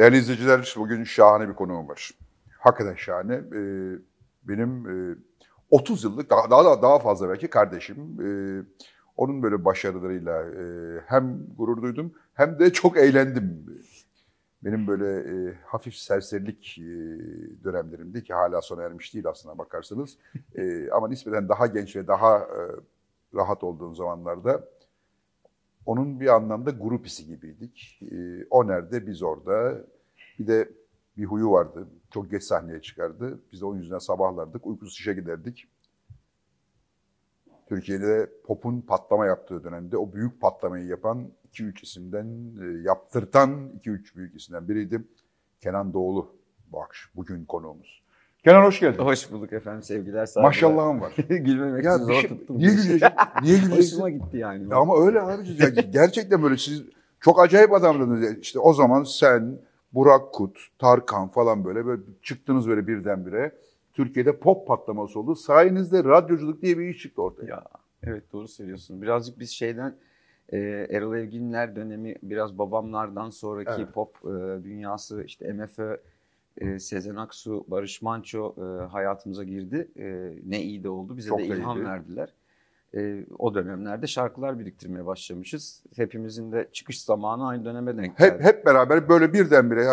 Değerli izleyiciler, bugün şahane bir konuğum var. Hakikaten şahane. Ee, benim 30 e, yıllık, daha, daha daha fazla belki kardeşim. Ee, onun böyle başarılarıyla e, hem gurur duydum hem de çok eğlendim. Benim böyle e, hafif serserilik e, ki hala sona ermiş değil aslına bakarsanız. ama nispeten daha genç ve daha rahat olduğum zamanlarda onun bir anlamda grupisi gibiydik. E, ee, o nerede biz orada. Bir de bir huyu vardı. Çok geç sahneye çıkardı. Biz de onun yüzünden sabahlardık. Uykusuz işe giderdik. Türkiye'de pop'un patlama yaptığı dönemde o büyük patlamayı yapan 2-3 isimden, e, yaptırtan 2-3 büyük isimden biriydi. Kenan Doğulu bu akşam, bugün konuğumuz. Kenan hoş geldin. Hoş bulduk efendim sevgiler. Saygılar. Maşallahım var. Gülmemek ya, için zor şey- tuttum. Niye gülüyorsun? Niye gülüyorsun? Hoşuma gitti yani. Ya ama öyle abici. gerçekten böyle siz çok acayip adamdınız. İşte o zaman sen, Burak Kut, Tarkan falan böyle, böyle çıktınız böyle birdenbire. Türkiye'de pop patlaması oldu. Sayenizde radyoculuk diye bir iş çıktı ortaya. Ya, evet doğru söylüyorsun. Birazcık biz şeyden e, Erol Evginler dönemi biraz babamlardan sonraki evet. pop e, dünyası işte MFÖ e, Sezen Aksu, Barış Manço e, hayatımıza girdi. E, ne iyi de oldu. Bize Çok de ilham iyiydi. verdiler. E, o dönemlerde şarkılar biriktirmeye başlamışız. Hepimizin de çıkış zamanı aynı döneme denk geldi. Hep, hep beraber böyle birdenbire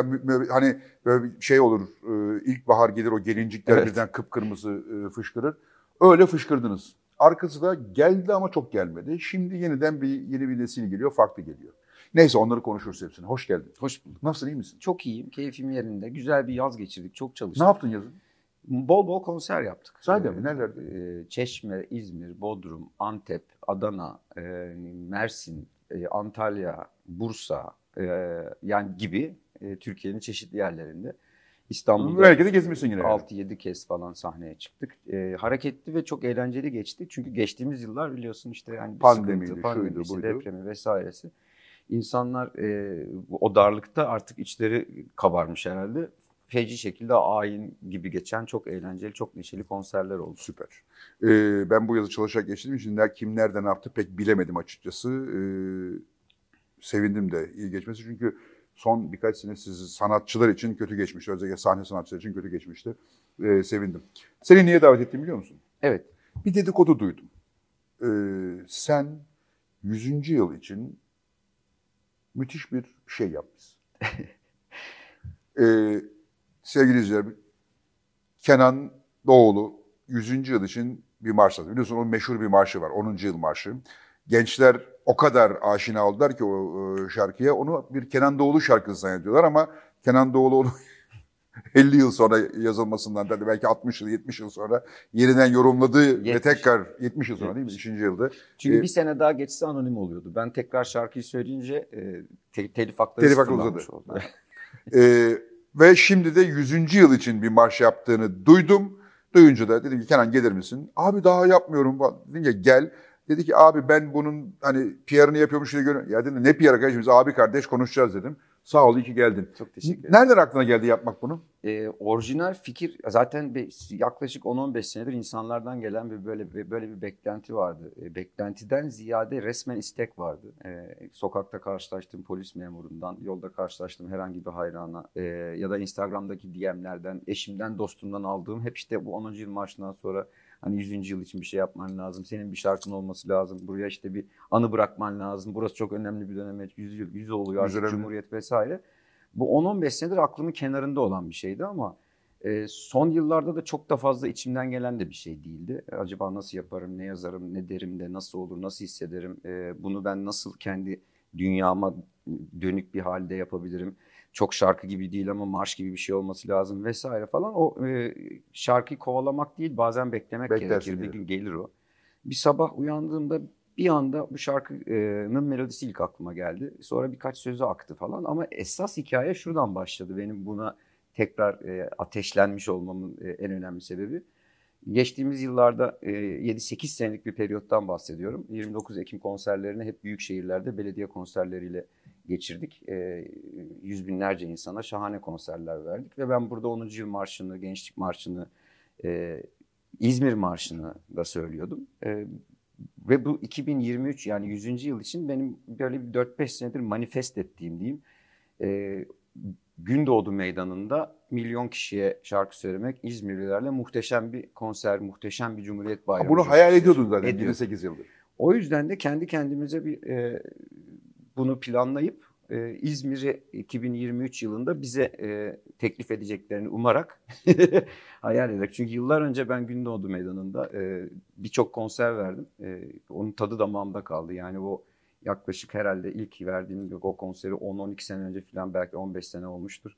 hani böyle bir şey olur. E, ilkbahar gelir o gelincikler evet. birden kıpkırmızı e, fışkırır. Öyle fışkırdınız. Arkası da geldi ama çok gelmedi. Şimdi yeniden bir yeni bir nesil geliyor, farklı geliyor. Neyse onları konuşuruz hepsini. Hoş geldin. Hoş bulduk. Nasılsın iyi misin? Çok iyiyim. Keyfim yerinde. Güzel bir yaz geçirdik. Çok çalıştık. Ne yaptın yazın? Bol bol konser yaptık. Sadece ee, mi? Nerelerde? E, Çeşme, İzmir, Bodrum, Antep, Adana, e, Mersin, e, Antalya, Bursa yani gibi Türkiye'nin çeşitli yerlerinde. İstanbul'da belki de gezmişsin yine. 6-7 kez falan sahneye çıktık. E, hareketli ve çok eğlenceli geçti. Çünkü geçtiğimiz yıllar biliyorsun işte yani pandemi, depremi vesairesi insanlar e, o darlıkta artık içleri kabarmış herhalde. Feci şekilde ayin gibi geçen çok eğlenceli, çok neşeli konserler oldu. Süper. Ee, ben bu yazı çalışarak geçtiğim için kim nereden yaptı pek bilemedim açıkçası. Ee, sevindim de iyi geçmesi çünkü son birkaç sene siz sanatçılar için kötü geçmiş, Özellikle sahne sanatçıları için kötü geçmişti. Ee, sevindim. Seni niye davet ettim biliyor musun? Evet. Bir dedikodu duydum. Ee, sen 100. yıl için müthiş bir şey yapmış. ee, sevgili izleyicilerim, Kenan Doğulu 100. yıl için bir marş atıyor. Biliyorsun onun meşhur bir marşı var, 10. yıl marşı. Gençler o kadar aşina oldular ki o e, şarkıya, onu bir Kenan Doğulu şarkısı zannediyorlar ama Kenan Doğulu onu 50 yıl sonra yazılmasından dedi belki 60 yıl 70 yıl sonra yeniden yorumladığı 70. ve tekrar 70 yıl sonra 70. değil mi? 3. yılda. Çünkü ee, bir sene daha geçse anonim oluyordu. Ben tekrar şarkıyı söyleyince e, te, telif hakları telif hakkı uzadı. e, ve şimdi de 100. yıl için bir marş yaptığını duydum. Duyunca da dedim ki Kenan gelir misin? Abi daha yapmıyorum falan. Dedim ya gel. Dedi ki abi ben bunun hani PR'ını yapıyormuş gibi. görüyorum. Ya dedim ne PR kardeşimiz abi kardeş konuşacağız dedim. Sağ ol, iyi ki geldin. Çok teşekkür ederim. Nereden aklına geldi yapmak bunu? Ee, orijinal fikir zaten yaklaşık 10-15 senedir insanlardan gelen bir böyle bir, böyle bir beklenti vardı. Ee, beklentiden ziyade resmen istek vardı. Ee, sokakta karşılaştığım polis memurundan, yolda karşılaştığım herhangi bir hayrana e, ee, ya da Instagram'daki DM'lerden, eşimden, dostumdan aldığım hep işte bu 10. yıl marşından sonra Hani 100. yıl için bir şey yapman lazım. Senin bir şarkın olması lazım. Buraya işte bir anı bırakman lazım. Burası çok önemli bir döneme. 100 yıl 100 oluyor artık Cumhuriyet vesaire. Bu 10-15 senedir aklımın kenarında olan bir şeydi ama e, son yıllarda da çok da fazla içimden gelen de bir şey değildi. E, acaba nasıl yaparım, ne yazarım, ne derim de nasıl olur, nasıl hissederim? E, bunu ben nasıl kendi dünyama dönük bir halde yapabilirim? çok şarkı gibi değil ama marş gibi bir şey olması lazım vesaire falan. O e, şarkıyı kovalamak değil bazen beklemek Beklersin gerekir. Bir gün gelir o. Bir sabah uyandığımda bir anda bu şarkının melodisi ilk aklıma geldi. Sonra birkaç sözü aktı falan ama esas hikaye şuradan başladı. Benim buna tekrar e, ateşlenmiş olmamın e, en önemli sebebi. Geçtiğimiz yıllarda 7-8 e, senelik bir periyottan bahsediyorum. 29 Ekim konserlerini hep büyük şehirlerde belediye konserleriyle geçirdik. E, yüz binlerce insana şahane konserler verdik ve ben burada 10. Yıl Marşı'nı, Gençlik Marşı'nı, e, İzmir Marşı'nı da söylüyordum. Ve bu 2023 yani 100. yıl için benim böyle 4-5 senedir manifest ettiğim diyeyim Gündoğdu Meydanı'nda milyon kişiye şarkı söylemek İzmirlilerle muhteşem bir konser, muhteşem bir Cumhuriyet Bayramı. Bunu hayal ediyordun zaten ediyor. 28 yıldır. O yüzden de kendi kendimize bir e, bunu planlayıp e, İzmir'i 2023 yılında bize e, teklif edeceklerini umarak hayal ederek. Çünkü yıllar önce ben Gündoğdu Meydanı'nda e, birçok konser verdim. E, onun tadı damağımda kaldı. Yani o yaklaşık herhalde ilk verdiğim o konseri 10-12 sene önce falan belki 15 sene olmuştur.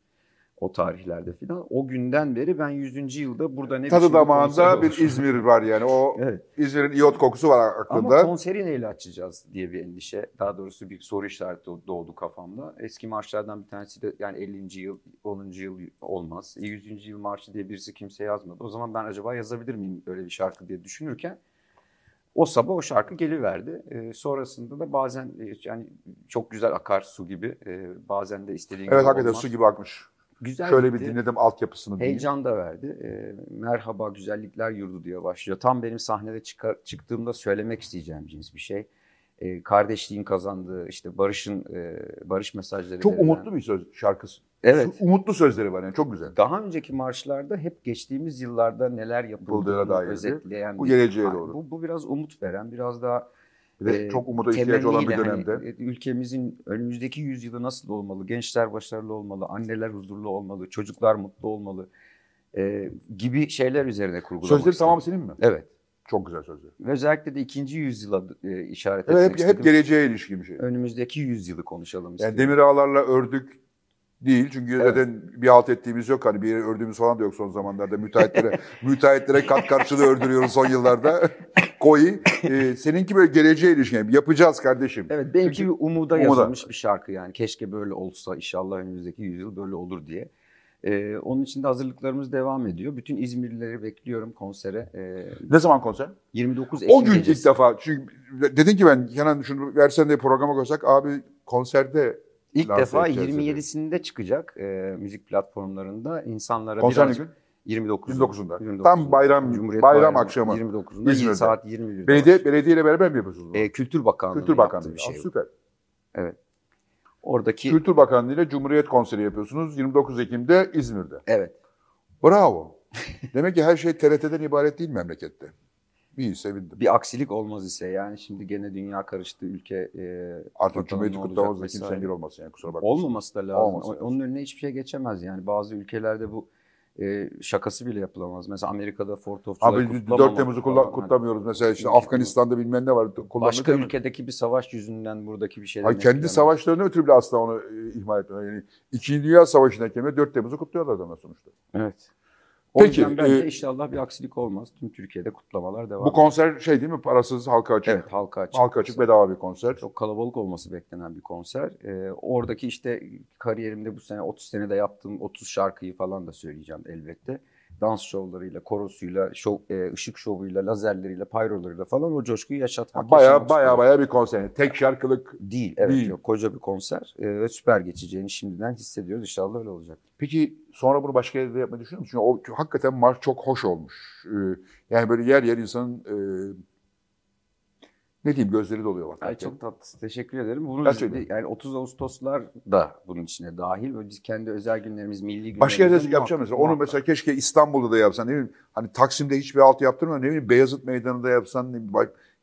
O tarihlerde filan. O günden beri ben 100. yılda burada ne Tadı damağında bir İzmir var yani. O evet. İzmir'in iot kokusu var aklında. Ama konseri neyle açacağız diye bir endişe. Daha doğrusu bir soru işareti doğdu kafamda. Eski marşlardan bir tanesi de yani 50. yıl, 10. yıl olmaz. 100. E, yıl marşı diye birisi kimse yazmadı. O zaman ben acaba yazabilir miyim böyle bir şarkı diye düşünürken o sabah o şarkı geliverdi. E, sonrasında da bazen e, yani çok güzel akar su gibi. E, bazen de istediğin evet, gibi Evet hakikaten olmaz. su gibi akmış. Güzel Şöyle bir dinledim altyapısını. Heyecan da verdi. E, Merhaba Güzellikler Yurdu diye başlıyor. Tam benim sahnede çıkar, çıktığımda söylemek isteyeceğim cins bir şey. E, kardeşliğin kazandığı, işte barışın, e, barış mesajları. Çok verilen... umutlu bir söz şarkısı. Evet. Umutlu sözleri var yani çok güzel. Daha önceki marşlarda hep geçtiğimiz yıllarda neler yapıldığını dair özetleyen. Bu geleceğe doğru. Bu, bu biraz umut veren, biraz daha ve e, çok umuda ihtiyaç olan bir hani dönemde. Hani, ülkemizin önümüzdeki yüzyılı nasıl olmalı? Gençler başarılı olmalı, anneler huzurlu olmalı, çocuklar mutlu olmalı e, gibi şeyler üzerine kurgulamak Sözleri tamam senin mi? Evet. Çok güzel sözler. Ve özellikle de ikinci yüzyıla e, işaret evet, etmek hep, istedim. Hep geleceğe ilişkin bir şey. Önümüzdeki yüzyılı konuşalım yani Yani demir ağlarla ördük, Değil çünkü evet. zaten bir halt ettiğimiz yok hani bir yere ördüğümüz falan da yok son zamanlarda müteahhitlere müteahhitlere kat karşılığı ördürüyoruz son yıllarda. Koyi e, seninki böyle geleceğe ilişkin yapacağız kardeşim. Evet benimki çünkü, bir umuda, umuda yazılmış bir şarkı yani keşke böyle olsa inşallah önümüzdeki yüzyıl böyle olur diye. Ee, onun için de hazırlıklarımız devam ediyor. Bütün İzmirlileri bekliyorum konsere. Ee, ne zaman konser? 29 Ekim O gün gecesi. ilk defa. Çünkü dedin ki ben Kenan şunu versen de programa koysak abi konserde İlk defa 27'sinde çıkacak e, müzik platformlarında insanlara Konser birazcık... Gün? 29 29'unda. 29'unda. Tam bayram Cumhuriyet bayram, bayram akşamı. 29'unda İzmir'de. saat 21'de. Belediye başlıyor. ile beraber mi yapıyorsunuz? E, Kültür Bakanlığı. Kültür Bakanlığı. Bir şey. Aa, süper. Evet. Oradaki Kültür Bakanlığı ile Cumhuriyet Konseri yapıyorsunuz 29 Ekim'de İzmir'de. Evet. Bravo. Demek ki her şey TRT'den ibaret değil memlekette. İyi sevindim. Bir aksilik olmaz ise yani şimdi gene dünya karıştı ülke e, artık Cumhuriyeti kutlamamızda kimsenin olmasın yani kusura bakmayın. Olmaması da lazım. Olması lazım. önüne hiçbir şey geçemez yani bazı ülkelerde bu e, şakası bile yapılamaz. Mesela Amerika'da Fort Topçuları 4 Temmuz'u kutla, kutlamıyoruz mesela işte Afganistan'da bilmem ne var. Başka ülkedeki bir savaş yüzünden buradaki bir şeyler. Hayır, kendi savaşlarını ötürü bile asla onu e, ihmal etmiyor. Yani İkinci Dünya Savaşı'ndaki mi 4 Temmuz'u kutluyorlar adamlar sonuçta. Evet. O Peki, yüzden bence e, inşallah bir aksilik olmaz. Tüm Türkiye'de kutlamalar devam Bu konser şey değil mi? Parasız halka açık. Evet halka açık. Halka açık bedava bir konser. Çok kalabalık olması beklenen bir konser. Ee, oradaki işte kariyerimde bu sene 30 senede yaptığım 30 şarkıyı falan da söyleyeceğim elbette dans şovlarıyla, korosuyla, şov, e, ışık şovuyla, lazerleriyle, pyrolarıyla falan o coşkuyu yaşatmak. Baya baya baya bir konser. tek şarkılık değil. Evet değil. Yok, koca bir konser e, ve süper geçeceğini şimdiden hissediyoruz. İnşallah öyle olacak. Peki sonra bunu başka yerde yapmayı düşünüyor musun? Çünkü o hakikaten marş çok hoş olmuş. E, yani böyle yer yer insanın e, ne diyeyim gözleri doluyor bak. çok tatlısın. Teşekkür ederim. Bunu ben yani 30 Ağustoslar da bunun içine dahil ve biz kendi özel günlerimiz, milli günlerimiz. Başka yerde yapacağım mesela. Onu mesela keşke İstanbul'da da yapsan. Ne bileyim hani Taksim'de hiçbir alt yaptırma. Ne bileyim Beyazıt Meydanı'nda yapsan. Ne bileyim,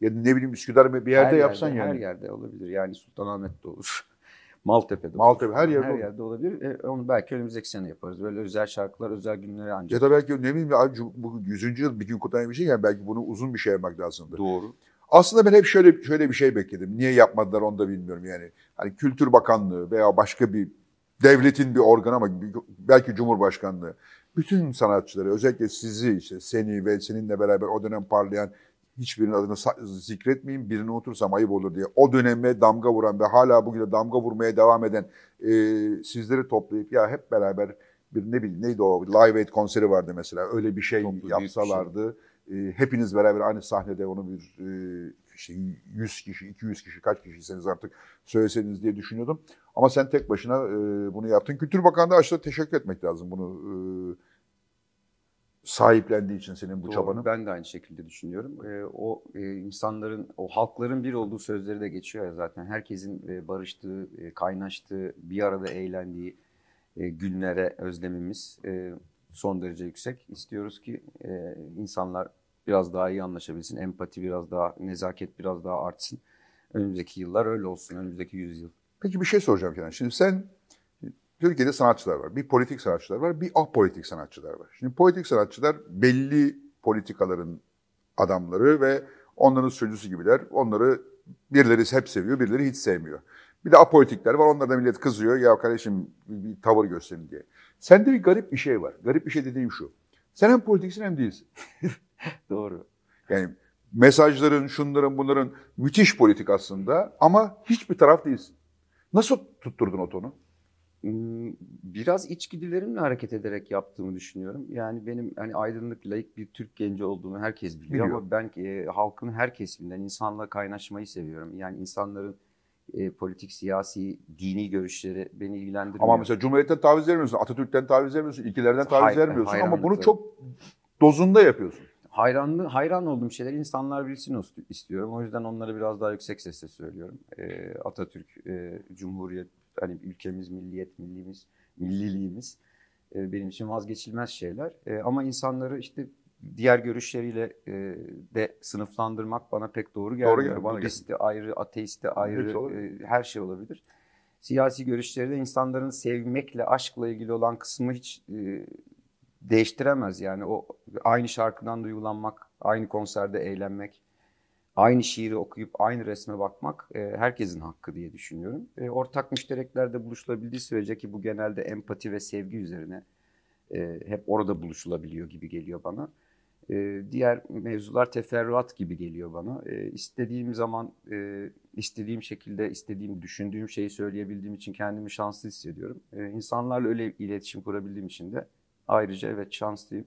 ya ne bileyim Üsküdar bir yerde her yapsan yerde, yani. Her yerde olabilir. Yani Sultanahmet'te olur. Maltepe'de. Maltepe her yerde, her yerde olabilir. E, onu belki önümüzdeki sene yaparız. Böyle özel şarkılar, özel günleri ancak. Ya da belki ne bileyim bu 100. yıl bir gün kutlayan bir şey yani belki bunu uzun bir şey yapmak lazımdı. Doğru. Aslında ben hep şöyle şöyle bir şey bekledim. Niye yapmadılar onu da bilmiyorum yani. Hani Kültür Bakanlığı veya başka bir devletin bir organı ama belki Cumhurbaşkanlığı. Bütün sanatçıları özellikle sizi işte seni ve seninle beraber o dönem parlayan hiçbirinin adını zikretmeyin Birini otursam ayıp olur diye. O döneme damga vuran ve hala bugüne damga vurmaya devam eden e, sizleri toplayıp ya hep beraber bir ne bileyim neydi o Live Aid konseri vardı mesela öyle bir şey Toplu şey yapsalardı. Bir şey e, hepiniz beraber aynı sahnede onu bir e, işte 100 kişi, 200 kişi, kaç kişiyseniz artık söyleseniz diye düşünüyordum. Ama sen tek başına e, bunu yaptın. Kültür Bakanlığı açıda teşekkür etmek lazım bunu e, sahiplendiği için senin bu Doğru, çabanın. Ben de aynı şekilde düşünüyorum. E, o e, insanların, o halkların bir olduğu sözleri de geçiyor ya zaten. Herkesin e, barıştığı, e, kaynaştığı, bir arada eğlendiği e, günlere özlemimiz. E, son derece yüksek. İstiyoruz ki e, insanlar biraz daha iyi anlaşabilsin. Empati biraz daha, nezaket biraz daha artsın. Önümüzdeki yıllar öyle olsun, önümüzdeki yüzyıl. Peki bir şey soracağım Kenan. Şimdi sen, Türkiye'de sanatçılar var. Bir politik sanatçılar var, bir apolitik sanatçılar var. Şimdi politik sanatçılar belli politikaların adamları ve onların sözcüsü gibiler. Onları birileri hep seviyor, birileri hiç sevmiyor. Bir de apolitikler var. Onlara da millet kızıyor. Ya kardeşim bir tavır gösterin diye. Sende bir garip bir şey var. Garip bir şey dediğim şu. Sen hem politiksin hem değilsin. Doğru. Yani mesajların, şunların, bunların müthiş politik aslında ama hiçbir taraf değilsin. Nasıl tutturdun o tonu? Hmm, biraz içgüdülerimle hareket ederek yaptığımı düşünüyorum. Yani benim hani aydınlık, layık bir Türk genci olduğumu herkes biliyor, biliyor. ama ben e, halkın her kesiminden insanla kaynaşmayı seviyorum. Yani insanların e, politik, siyasi, dini görüşleri beni ilgilendirmiyor. Ama mesela Cumhuriyet'ten taviz vermiyorsun, Atatürk'ten taviz vermiyorsun, ilkelerden taviz Hay, vermiyorsun ama bunu çok dozunda yapıyorsun. Hayranlı, hayran olduğum şeyler insanlar bilsin istiyorum. O yüzden onları biraz daha yüksek sesle söylüyorum. E, Atatürk, e, Cumhuriyet, hani ülkemiz, milliyet, millimiz, milliliğimiz e, benim için vazgeçilmez şeyler. E, ama insanları işte diğer görüşleriyle e, de sınıflandırmak bana pek doğru gelmiyor. Doğru gelmiyor bana Budist de ayrı, ateist de ayrı, e, her şey olabilir. Siyasi görüşleri de insanların sevmekle, aşkla ilgili olan kısmı hiç e, değiştiremez. Yani o aynı şarkıdan duygulanmak, aynı konserde eğlenmek, aynı şiiri okuyup aynı resme bakmak e, herkesin hakkı diye düşünüyorum. E, ortak müştereklerde buluşulabildiği sürece ki bu genelde empati ve sevgi üzerine e, hep orada buluşulabiliyor gibi geliyor bana. E, diğer mevzular teferruat gibi geliyor bana. E, istediğim zaman, e, istediğim şekilde, istediğim, düşündüğüm şeyi söyleyebildiğim için kendimi şanslı hissediyorum. E, insanlarla öyle iletişim kurabildiğim için de ayrıca evet şanslıyım.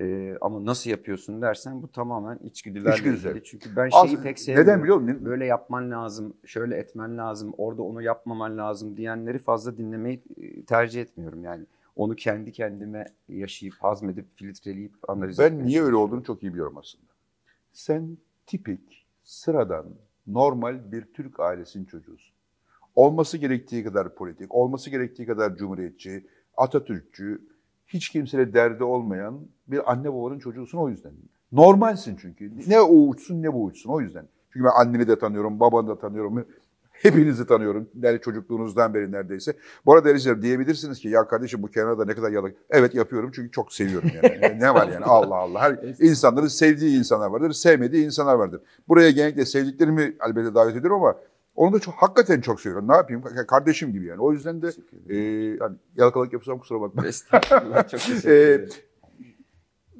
E, ama nasıl yapıyorsun dersen bu tamamen içgüdülerle ilgili. Çünkü ben şeyi Aslında, pek sevmiyorum. Neden biliyor musun? Böyle yapman lazım, şöyle etmen lazım, orada onu yapmaman lazım diyenleri fazla dinlemeyi e, tercih etmiyorum yani onu kendi kendime yaşayıp hazmedip filtreleyip analiz Ben niye öyle olduğunu çok iyi biliyorum aslında. Sen tipik, sıradan, normal bir Türk ailesinin çocuğusun. Olması gerektiği kadar politik, olması gerektiği kadar cumhuriyetçi, Atatürkçü, hiç kimseye derdi olmayan bir anne babanın çocuğusun o yüzden. Normalsin çünkü. Ne o uçsun ne bu uçsun o yüzden. Çünkü ben anneni de tanıyorum, babanı da tanıyorum. Hepinizi tanıyorum. Yani çocukluğunuzdan beri neredeyse. Bu arada izlerim diyebilirsiniz ki ya kardeşim bu Kanada ne kadar yalak. Evet yapıyorum çünkü çok seviyorum yani. ne var yani Allah Allah. Her insanların sevdiği insanlar vardır, sevmediği insanlar vardır. Buraya genellikle sevdiklerimi elbette davet ediyorum ama onu da çok, hakikaten çok seviyorum. Ne yapayım? Kardeşim gibi yani. O yüzden de e, hani yalakalık yapsam kusura bakma. Estağfurullah. Çok teşekkür ederim.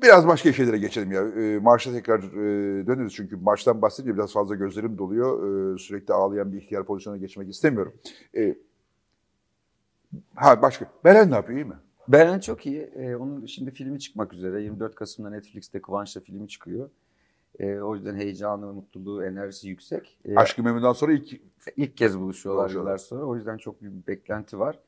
Biraz başka şeylere geçelim ya. E, marşa tekrar e, döneriz çünkü marştan bahsedince biraz fazla gözlerim doluyor. E, sürekli ağlayan bir ihtiyar pozisyona geçmek istemiyorum. E, ha başka. Beren ne yapıyor iyi mi? Beren çok iyi. E, onun şimdi filmi çıkmak üzere. 24 Kasım'da Netflix'te Kıvanç'la filmi çıkıyor. E, o yüzden heyecanı, mutluluğu, enerjisi yüksek. E, Aşkı Memnun'dan sonra ilk... ilk kez buluşuyorlar yıllar sonra. O yüzden çok büyük bir beklenti var.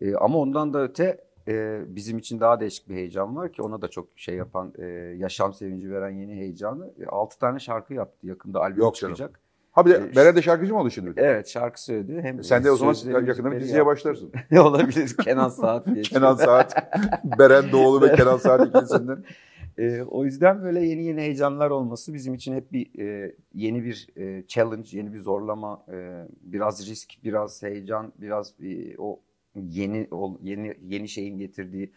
E, ama ondan da öte e, bizim için daha değişik bir heyecan var ki ona da çok şey yapan, e, yaşam sevinci veren yeni heyecanı. E, 6 tane şarkı yaptı. Yakında albüm Yok çıkacak. Canım. Ha bir de ee, Beren de şarkıcı mı oldu şimdi? Evet şarkı söyledi. Hem Sen de o zaman yakında bir diziye yap. başlarsın. Olabilir. Kenan Saat diye. Kenan Saat. Beren Doğulu ve Kenan Saat ikisinden. E, o yüzden böyle yeni yeni heyecanlar olması bizim için hep bir e, yeni bir e, challenge, yeni bir zorlama, e, biraz risk, biraz heyecan, biraz e, o yeni yeni yeni şeyin getirdiği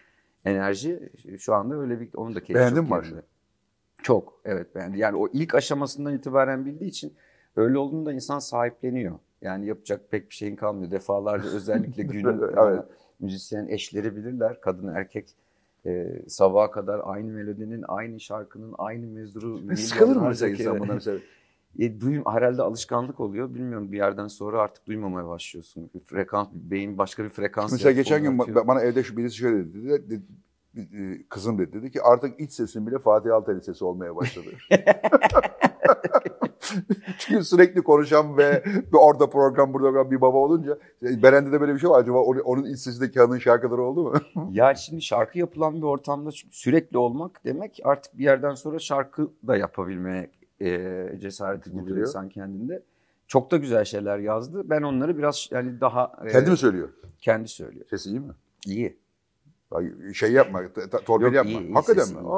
enerji e, şu anda öyle bir onun da keyfi Beğendin mi Çok evet beğendi. Yani o ilk aşamasından itibaren bildiği için öyle olduğunda insan sahipleniyor. Yani yapacak pek bir şeyin kalmıyor. Defalarca özellikle günün evet. müzisyen eşleri bilirler. Kadın erkek e, sabaha kadar aynı melodinin, aynı şarkının, aynı mezuru. Sıkılır mı insan buna? e, duyum herhalde alışkanlık oluyor. Bilmiyorum bir yerden sonra artık duymamaya başlıyorsun. Bir frekans beyin başka bir frekans. Mesela geçen gün atıyor. bana evde şu birisi şöyle dedi, dedi, dedi e, kızım dedi, dedi ki artık iç sesin bile Fatih Altaylı sesi olmaya başladı. Çünkü sürekli konuşan ve orada program burada program bir baba olunca e, Beren'de de böyle bir şey var. Acaba onun iç sesi de Kaan'ın şarkıları oldu mu? ya şimdi şarkı yapılan bir ortamda sürekli olmak demek artık bir yerden sonra şarkı da yapabilmeye e, cesareti buluyor insan kendinde. Çok da güzel şeyler yazdı. Ben onları biraz yani daha... Kendi e, mi söylüyor? Kendi söylüyor. Sesi iyi mi? İyi. Şey yapma, torpil yapma. Iyi, iyi, Hakikaten mi?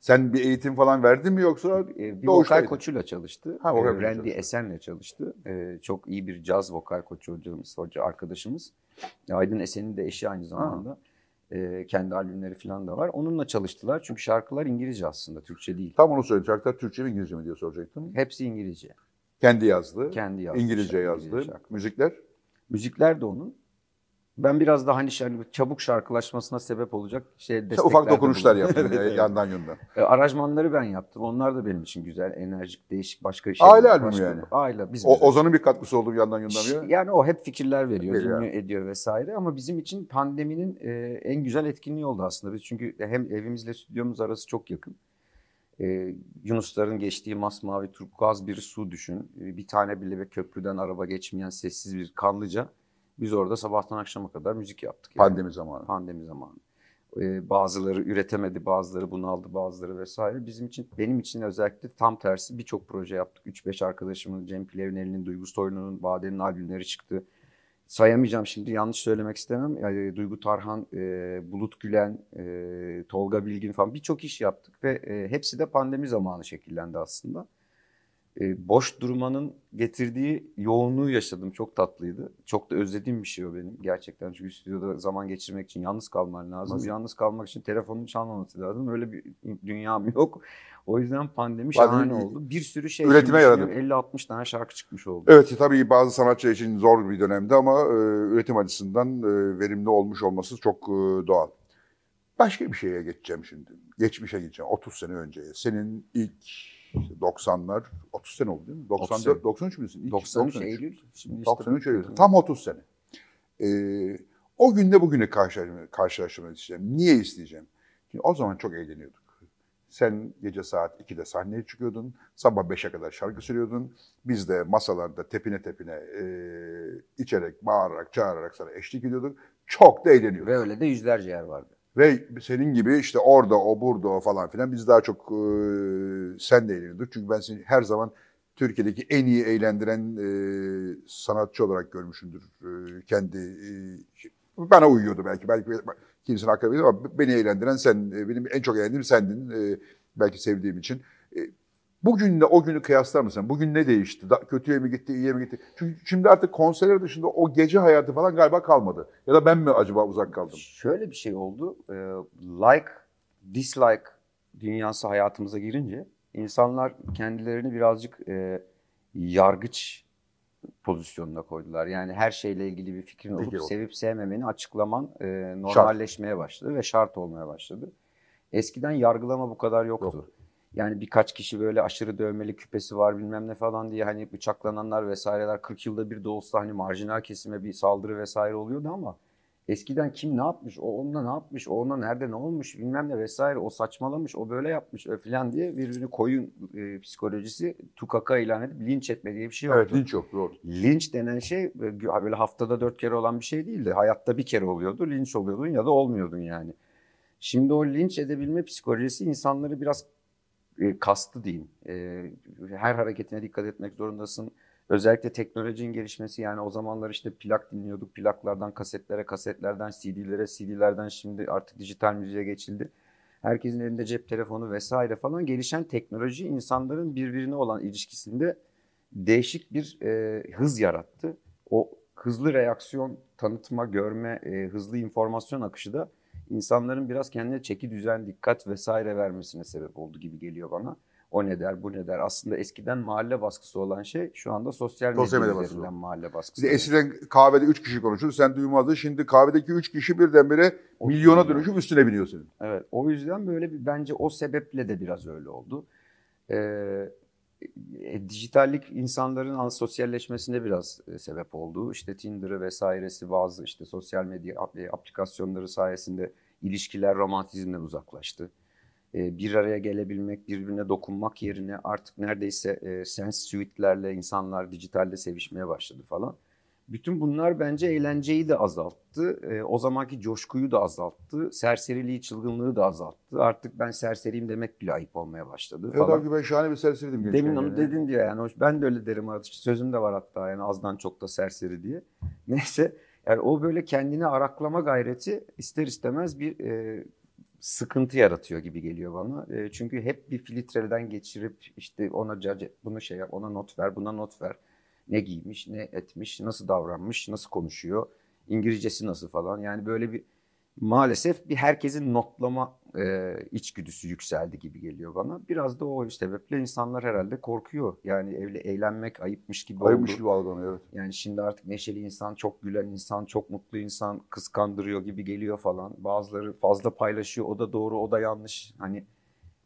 sen bir eğitim falan verdin mi yoksa Bir vokal koçuyla çalıştı. Ha, vokal Randy çalıştı. Esen'le çalıştı. Ee, çok iyi bir caz vokal koçu hocamız, hoca arkadaşımız. Aydın Esen'in de eşi aynı zamanda. Ha. E, kendi albümleri falan da var. Onunla çalıştılar. Çünkü şarkılar İngilizce aslında, Türkçe değil. Tam onu söyleyeyim. Şarkılar Türkçe mi İngilizce mi diye soracaktım. Hepsi İngilizce. Kendi yazdı. Kendi yazdı. İngilizce şarkı, yazdı. şarkı. Müzikler? Müzikler de onun ben biraz daha hani şarkı, çabuk şarkılaşmasına sebep olacak şey ufak dokunuşlar yaptım yandan yundan. E, aranjmanları ben yaptım. Onlar da benim için güzel, enerjik, değişik başka şeyler. Aile albümü başka, yani. Aile bizim. O, Ozan'ın bir katkısı oldu yandan yundan ya. Yani o hep fikirler veriyor, dinliyor, yani. ediyor vesaire ama bizim için pandeminin e, en güzel etkinliği oldu aslında. Biz çünkü hem evimizle stüdyomuz arası çok yakın. Ee, Yunusların geçtiği masmavi turkuaz bir su düşün. E, bir tane bile ve köprüden araba geçmeyen sessiz bir kanlıca biz orada sabahtan akşama kadar müzik yaptık. Yani. Pandemi zamanı. Pandemi zamanı. Ee, bazıları üretemedi, bazıları bunaldı, bazıları vesaire. Bizim için, benim için özellikle tam tersi birçok proje yaptık. 3-5 arkadaşımın, Cem Plevneli'nin, Duygu Soylu'nun, Bade'nin albümleri çıktı. Sayamayacağım şimdi yanlış söylemek istemem. Yani ee, Duygu Tarhan, e, Bulut Gülen, e, Tolga Bilgin falan birçok iş yaptık ve e, hepsi de pandemi zamanı şekillendi aslında. E, boş durmanın getirdiği yoğunluğu yaşadım. Çok tatlıydı. Çok da özlediğim bir şey o benim. Gerçekten çünkü stüdyoda zaman geçirmek için yalnız kalman lazım. Nasıl? Yalnız kalmak için telefonun çalmaması lazım. Öyle bir dünyam yok. O yüzden pandemi şahane oldu. Bir sürü şey üretime yaradı. 50-60 tane şarkı çıkmış oldu. Evet tabii bazı sanatçı için zor bir dönemdi ama e, üretim açısından e, verimli olmuş olması çok e, doğal. Başka bir şeye geçeceğim şimdi. Geçmişe gideceğim. 30 sene önceye. Senin ilk 90'lar 30 sene oldu değil mi? 94, 93 müsün? 93, Eylül. 93 Eylül. Tam 30 sene. Ee, o günde bugüne karşılaştırmak isteyeceğim. Niye isteyeceğim? Çünkü o zaman çok eğleniyorduk. Sen gece saat 2'de sahneye çıkıyordun. Sabah 5'e kadar şarkı söylüyordun. Biz de masalarda tepine tepine e, içerek, bağırarak, çağırarak sana eşlik ediyorduk. Çok da eğleniyorduk. Ve öyle de yüzlerce yer vardı. Ve senin gibi işte orada o burada o falan filan biz daha çok e, sen de eğleniyorduk. Çünkü ben seni her zaman Türkiye'deki en iyi eğlendiren e, sanatçı olarak görmüşümdür e, kendi. E, bana uyuyordu belki. Belki kimsenin hakkı ama beni eğlendiren sen, e, benim en çok eğlendiğim sendin. E, belki sevdiğim için. E, Bugünle o günü kıyaslar mısın? Bugün ne değişti? Da, kötüye mi gitti, iyiye mi gitti? Çünkü şimdi artık konserler dışında o gece hayatı falan galiba kalmadı. Ya da ben mi acaba uzak kaldım? Şöyle bir şey oldu. Ee, like, dislike dünyası hayatımıza girince insanlar kendilerini birazcık e, yargıç pozisyonuna koydular. Yani her şeyle ilgili bir fikrin olup Peki, sevip sevmemeni açıklaman e, normalleşmeye şart. başladı ve şart olmaya başladı. Eskiden yargılama bu kadar yoktu. Yok. Yani birkaç kişi böyle aşırı dövmeli küpesi var bilmem ne falan diye hani bıçaklananlar vesaireler 40 yılda bir de olsa hani marjinal kesime bir saldırı vesaire oluyordu ama eskiden kim ne yapmış, o onunla ne yapmış, o ona nerede ne olmuş bilmem ne vesaire o saçmalamış, o böyle yapmış falan diye birbirini koyun e, psikolojisi tukaka ilan edip linç etme diye bir şey yoktu. Evet linç yok doğru. Linç denen şey e, böyle haftada dört kere olan bir şey değildi. Hayatta bir kere oluyordu, linç oluyordun ya da olmuyordun yani. Şimdi o linç edebilme psikolojisi insanları biraz e, kastı diyeyim. E, her hareketine dikkat etmek zorundasın. Özellikle teknolojinin gelişmesi yani o zamanlar işte plak dinliyorduk. Plaklardan kasetlere, kasetlerden CD'lere, CD'lerden şimdi artık dijital müziğe geçildi. Herkesin elinde cep telefonu vesaire falan gelişen teknoloji insanların birbirine olan ilişkisinde değişik bir e, hız yarattı. O hızlı reaksiyon tanıtma, görme, e, hızlı informasyon akışı da insanların biraz kendine çeki düzen, dikkat vesaire vermesine sebep oldu gibi geliyor bana. O ne der, bu ne der. Aslında eskiden mahalle baskısı olan şey şu anda sosyal, sosyal medya üzerinden baskısı. mahalle baskısı. eskiden kahvede üç kişi konuşuyordu, sen duymazdın. Şimdi kahvedeki üç kişi birdenbire o milyona dönüşüp üstüne biniyor senin. Evet, o yüzden böyle bir bence o sebeple de biraz öyle oldu. Ee, e, dijitallik insanların sosyalleşmesine biraz e, sebep oldu. İşte Tinder'ı vesairesi bazı işte sosyal medya e, aplikasyonları sayesinde ilişkiler romantizmden uzaklaştı. E, bir araya gelebilmek, birbirine dokunmak yerine artık neredeyse e, sense suite'lerle insanlar dijitalde sevişmeye başladı falan. Bütün bunlar bence eğlenceyi de azalttı. E, o zamanki coşkuyu da azalttı. Serseriliği, çılgınlığı da azalttı. Artık ben serseriyim demek bile ayıp olmaya başladı falan. Yok ben şahane bir serseriydim. Demin yani. onu dedin diyor yani. Ben de öyle derim. Sözüm de var hatta yani azdan çok da serseri diye. Neyse yani o böyle kendini araklama gayreti ister istemez bir e, sıkıntı yaratıyor gibi geliyor bana. E, çünkü hep bir filtreden geçirip işte ona cac bunu şey yap, ona not ver, buna not ver ne giymiş, ne etmiş, nasıl davranmış, nasıl konuşuyor, İngilizcesi nasıl falan. Yani böyle bir maalesef bir herkesin notlama e, içgüdüsü yükseldi gibi geliyor bana. Biraz da o sebeple insanlar herhalde korkuyor. Yani evle eğlenmek ayıpmış gibi Ayıpmış gibi evet. Yani şimdi artık neşeli insan, çok gülen insan, çok mutlu insan kıskandırıyor gibi geliyor falan. Bazıları fazla paylaşıyor. O da doğru, o da yanlış. Hani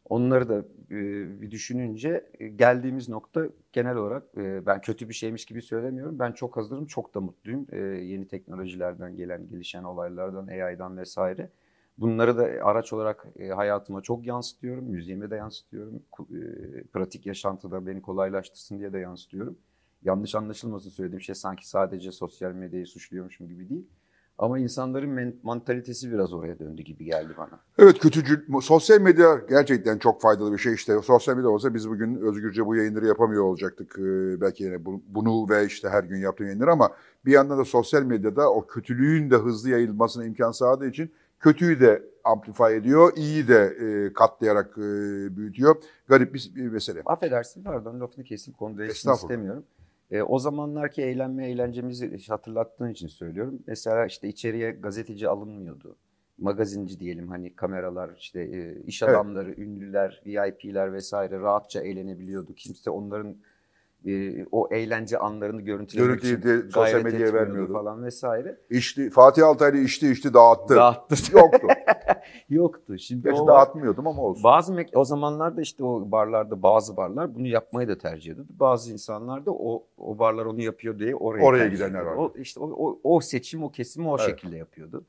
Onları da e, bir düşününce e, geldiğimiz nokta genel olarak e, ben kötü bir şeymiş gibi söylemiyorum. Ben çok hazırım, çok da mutluyum. Yeni teknolojilerden gelen, gelişen olaylardan, AI'dan vesaire. Bunları da araç olarak hayatıma çok yansıtıyorum, müziğime de yansıtıyorum. Pratik yaşantıda beni kolaylaştırsın diye de yansıtıyorum. Yanlış anlaşılmasın söylediğim şey sanki sadece sosyal medyayı suçluyormuşum gibi değil ama insanların mantalitesi biraz oraya döndü gibi geldi bana. Evet kötücül, sosyal medya gerçekten çok faydalı bir şey. işte. sosyal medya olsa biz bugün özgürce bu yayınları yapamıyor olacaktık. Ee, belki yine bunu ve işte her gün yaptığım yayınları ama bir yandan da sosyal medyada o kötülüğün de hızlı yayılmasına imkan sağladığı için kötüyü de amplify ediyor, iyi de e, katlayarak e, büyütüyor. Garip bir, bir mesele. Affedersin pardon lafını kesin konuda istemiyorum. E, o zamanlarki eğlenme eğlencemizi hatırlattığın için söylüyorum. Mesela işte içeriye gazeteci alınmıyordu. Magazinci diyelim hani kameralar işte e, iş adamları, evet. ünlüler, VIP'ler vesaire rahatça eğlenebiliyordu. Kimse onların e, o eğlence anlarını görüntülemek Görüntüyü için de, gayret medyaya vermiyordu. falan vesaire. İşte Fatih Altaylı içti içti dağıttı. Dağıttı. Yoktu. Yoktu. Şimdi Gerçi o, dağıtmıyordum ama olsun. Bazı o zamanlarda işte o barlarda bazı barlar bunu yapmayı da tercih ediyordu. Bazı insanlar da o o barlar onu yapıyor diye oraya oraya gidenler var. O işte o, o, o seçim o kesimi o evet. şekilde yapıyordu.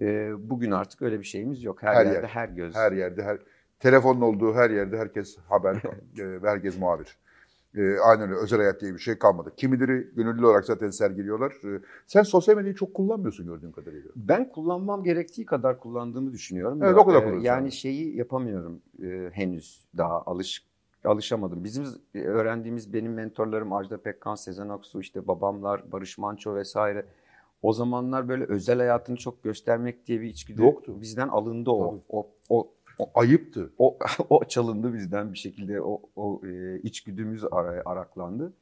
Ee, bugün artık öyle bir şeyimiz yok. Her, her yerde yer, her göz. Her yerde her telefonun olduğu her yerde herkes haber ve herkes muhabir. E, aynen öyle. Özel hayat diye bir şey kalmadı. Kimileri gönüllü olarak zaten sergiliyorlar. E, sen sosyal medyayı çok kullanmıyorsun gördüğüm kadarıyla. Ben kullanmam gerektiği kadar kullandığımı düşünüyorum. Evet, o kadar E, yani şeyi yapamıyorum e, henüz daha alış alışamadım. Bizim e, öğrendiğimiz benim mentorlarım Ajda Pekkan, Sezen Aksu, işte babamlar, Barış Manço vesaire. O zamanlar böyle özel hayatını çok göstermek diye bir içgüdü yoktu. Bizden alındı o. Tabii. O, o o ayıptı. O, o çalındı bizden bir şekilde. O, o e, içgüdümüz ara, araklandı.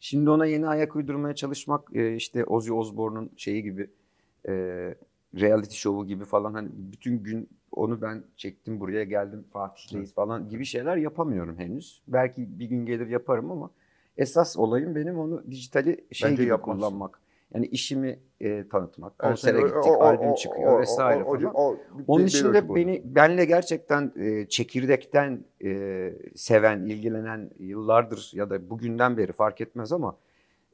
Şimdi ona yeni ayak uydurmaya çalışmak e, işte Ozzy Osbourne'un şeyi gibi e, reality show'u gibi falan hani bütün gün onu ben çektim buraya geldim Fatih'teyiz falan gibi şeyler yapamıyorum henüz. Belki bir gün gelir yaparım ama esas olayım benim onu dijitali şey Bence gibi yapmaz. kullanmak. Yani işimi e, tanıtmak, konsere evet, gittik, o, o, albüm çıkıyor o, vesaire o, falan. O, o, Onun için de beni benle gerçekten e, çekirdekten e, seven, ilgilenen yıllardır ya da bugünden beri fark etmez ama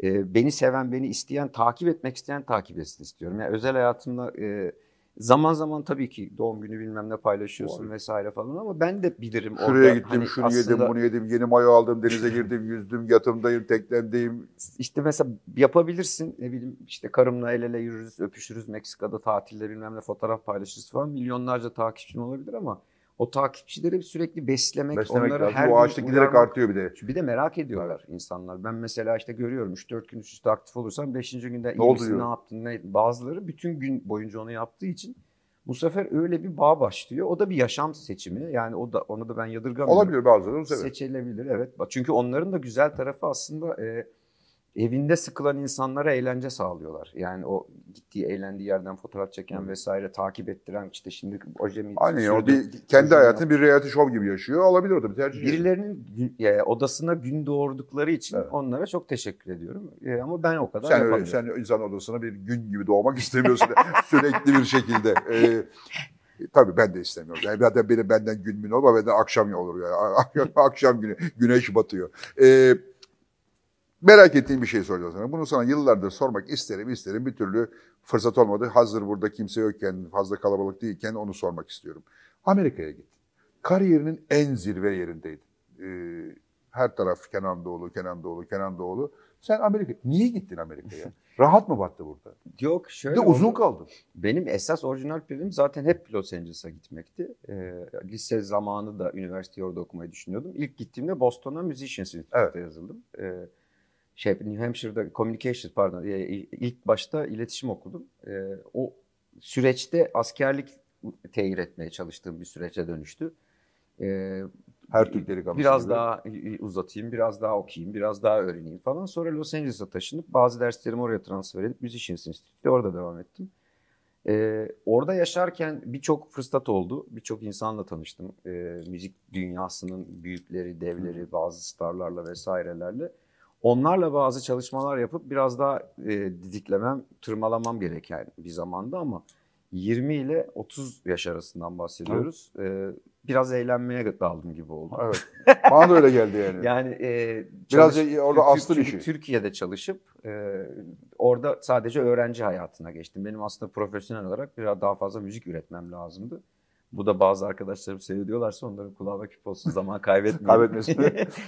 e, beni seven, beni isteyen, takip etmek isteyen takip etsin istiyorum. Yani özel hayatımda e, Zaman zaman tabii ki doğum günü bilmem ne paylaşıyorsun Vay. vesaire falan ama ben de bilirim. Şuraya orada, gittim, hani şunu aslında... yedim, bunu yedim, yeni mayo aldım, denize girdim, yüzdüm, yatımdayım, teknendeyim. İşte mesela yapabilirsin. Ne bileyim işte karımla el ele yürürüz, öpüşürüz, Meksika'da tatilde bilmem ne fotoğraf paylaşırız falan. Milyonlarca takipçin olabilir ama o takipçileri sürekli beslemek, beslemek onları lazım. her Bu ağaçlık giderek artıyor bir de. Bir de merak ediyorlar evet. insanlar. Ben mesela işte görüyorum 3-4 gün üst üste aktif olursam 5. günde ne, misin, ne yaptın ne bazıları bütün gün boyunca onu yaptığı için bu sefer öyle bir bağ başlıyor. O da bir yaşam seçimi. Yani o da onu da ben yadırgamıyorum. Olabilir bazıları sever. Seçilebilir evet. Çünkü onların da güzel tarafı aslında e, evinde sıkılan insanlara eğlence sağlıyorlar. Yani o gittiği eğlendiği yerden fotoğraf çeken vesaire takip ettiren işte şimdi acemi Aynen sürdü, o bir kendi üzerine... hayatını bir reality show gibi yaşıyor. Olabilir o da bir tercih. Birilerinin yani, odasına gün doğurdukları için evet. onlara çok teşekkür ediyorum. E, ama ben o kadar sen yapamıyorum. Öyle, sen insan odasına bir gün gibi doğmak istemiyorsun sürekli bir şekilde. Ee, Tabii ben de istemiyorum. Yani zaten benim benden gün mü olur, ama benden akşam olur. Yani. akşam günü güneş batıyor. Ee, Merak ettiğim bir şey soracağım sana. Bunu sana yıllardır sormak isterim isterim bir türlü fırsat olmadı. Hazır burada kimse yokken, fazla kalabalık değilken onu sormak istiyorum. Amerika'ya gittin. Kariyerinin en zirve yerindeydin. Ee, her taraf Kenan Doğulu, Kenan Doğulu, Kenan Doğulu. Sen Amerika niye gittin Amerika'ya? Rahat mı battı burada? Yok şöyle. De uzun oldu. kaldım. Benim esas orijinal planım zaten hep Los Angeles'a gitmekti. Ee, lise zamanı da üniversite orada okumayı düşünüyordum. İlk gittiğimde Boston'a Musicians Institute'da evet. yazıldım. Ee, şey New Hampshire'da communication pardon e, ilk başta iletişim okudum. E, o süreçte askerlik teyir etmeye çalıştığım bir sürece dönüştü. E, Her tür delikanlı. Biraz daha uzatayım, biraz daha okuyayım, biraz daha öğreneyim falan. Sonra Los Angeles'a taşınıp bazı derslerimi oraya transfer edip Musicians Institute'de orada devam ettim. Ee, orada yaşarken birçok fırsat oldu. Birçok insanla tanıştım. Ee, müzik dünyasının büyükleri, devleri, bazı starlarla vesairelerle. Onlarla bazı çalışmalar yapıp biraz daha e, didiklemem, tırmalamam gereken bir zamanda ama 20 ile 30 yaş arasından bahsediyoruz. Ee, biraz eğlenmeye daldım gibi oldu. Evet. Bana da öyle geldi yani. Yani e, çalış, biraz e, orada astır işi. Türkiye'de çalışıp e, orada sadece öğrenci hayatına geçtim. Benim aslında profesyonel olarak biraz daha fazla müzik üretmem lazımdı. Bu da bazı arkadaşlarım seyrediyorlarsa onların kulağına küp olsun zaman kaybetmeyin. Kaybetmesin.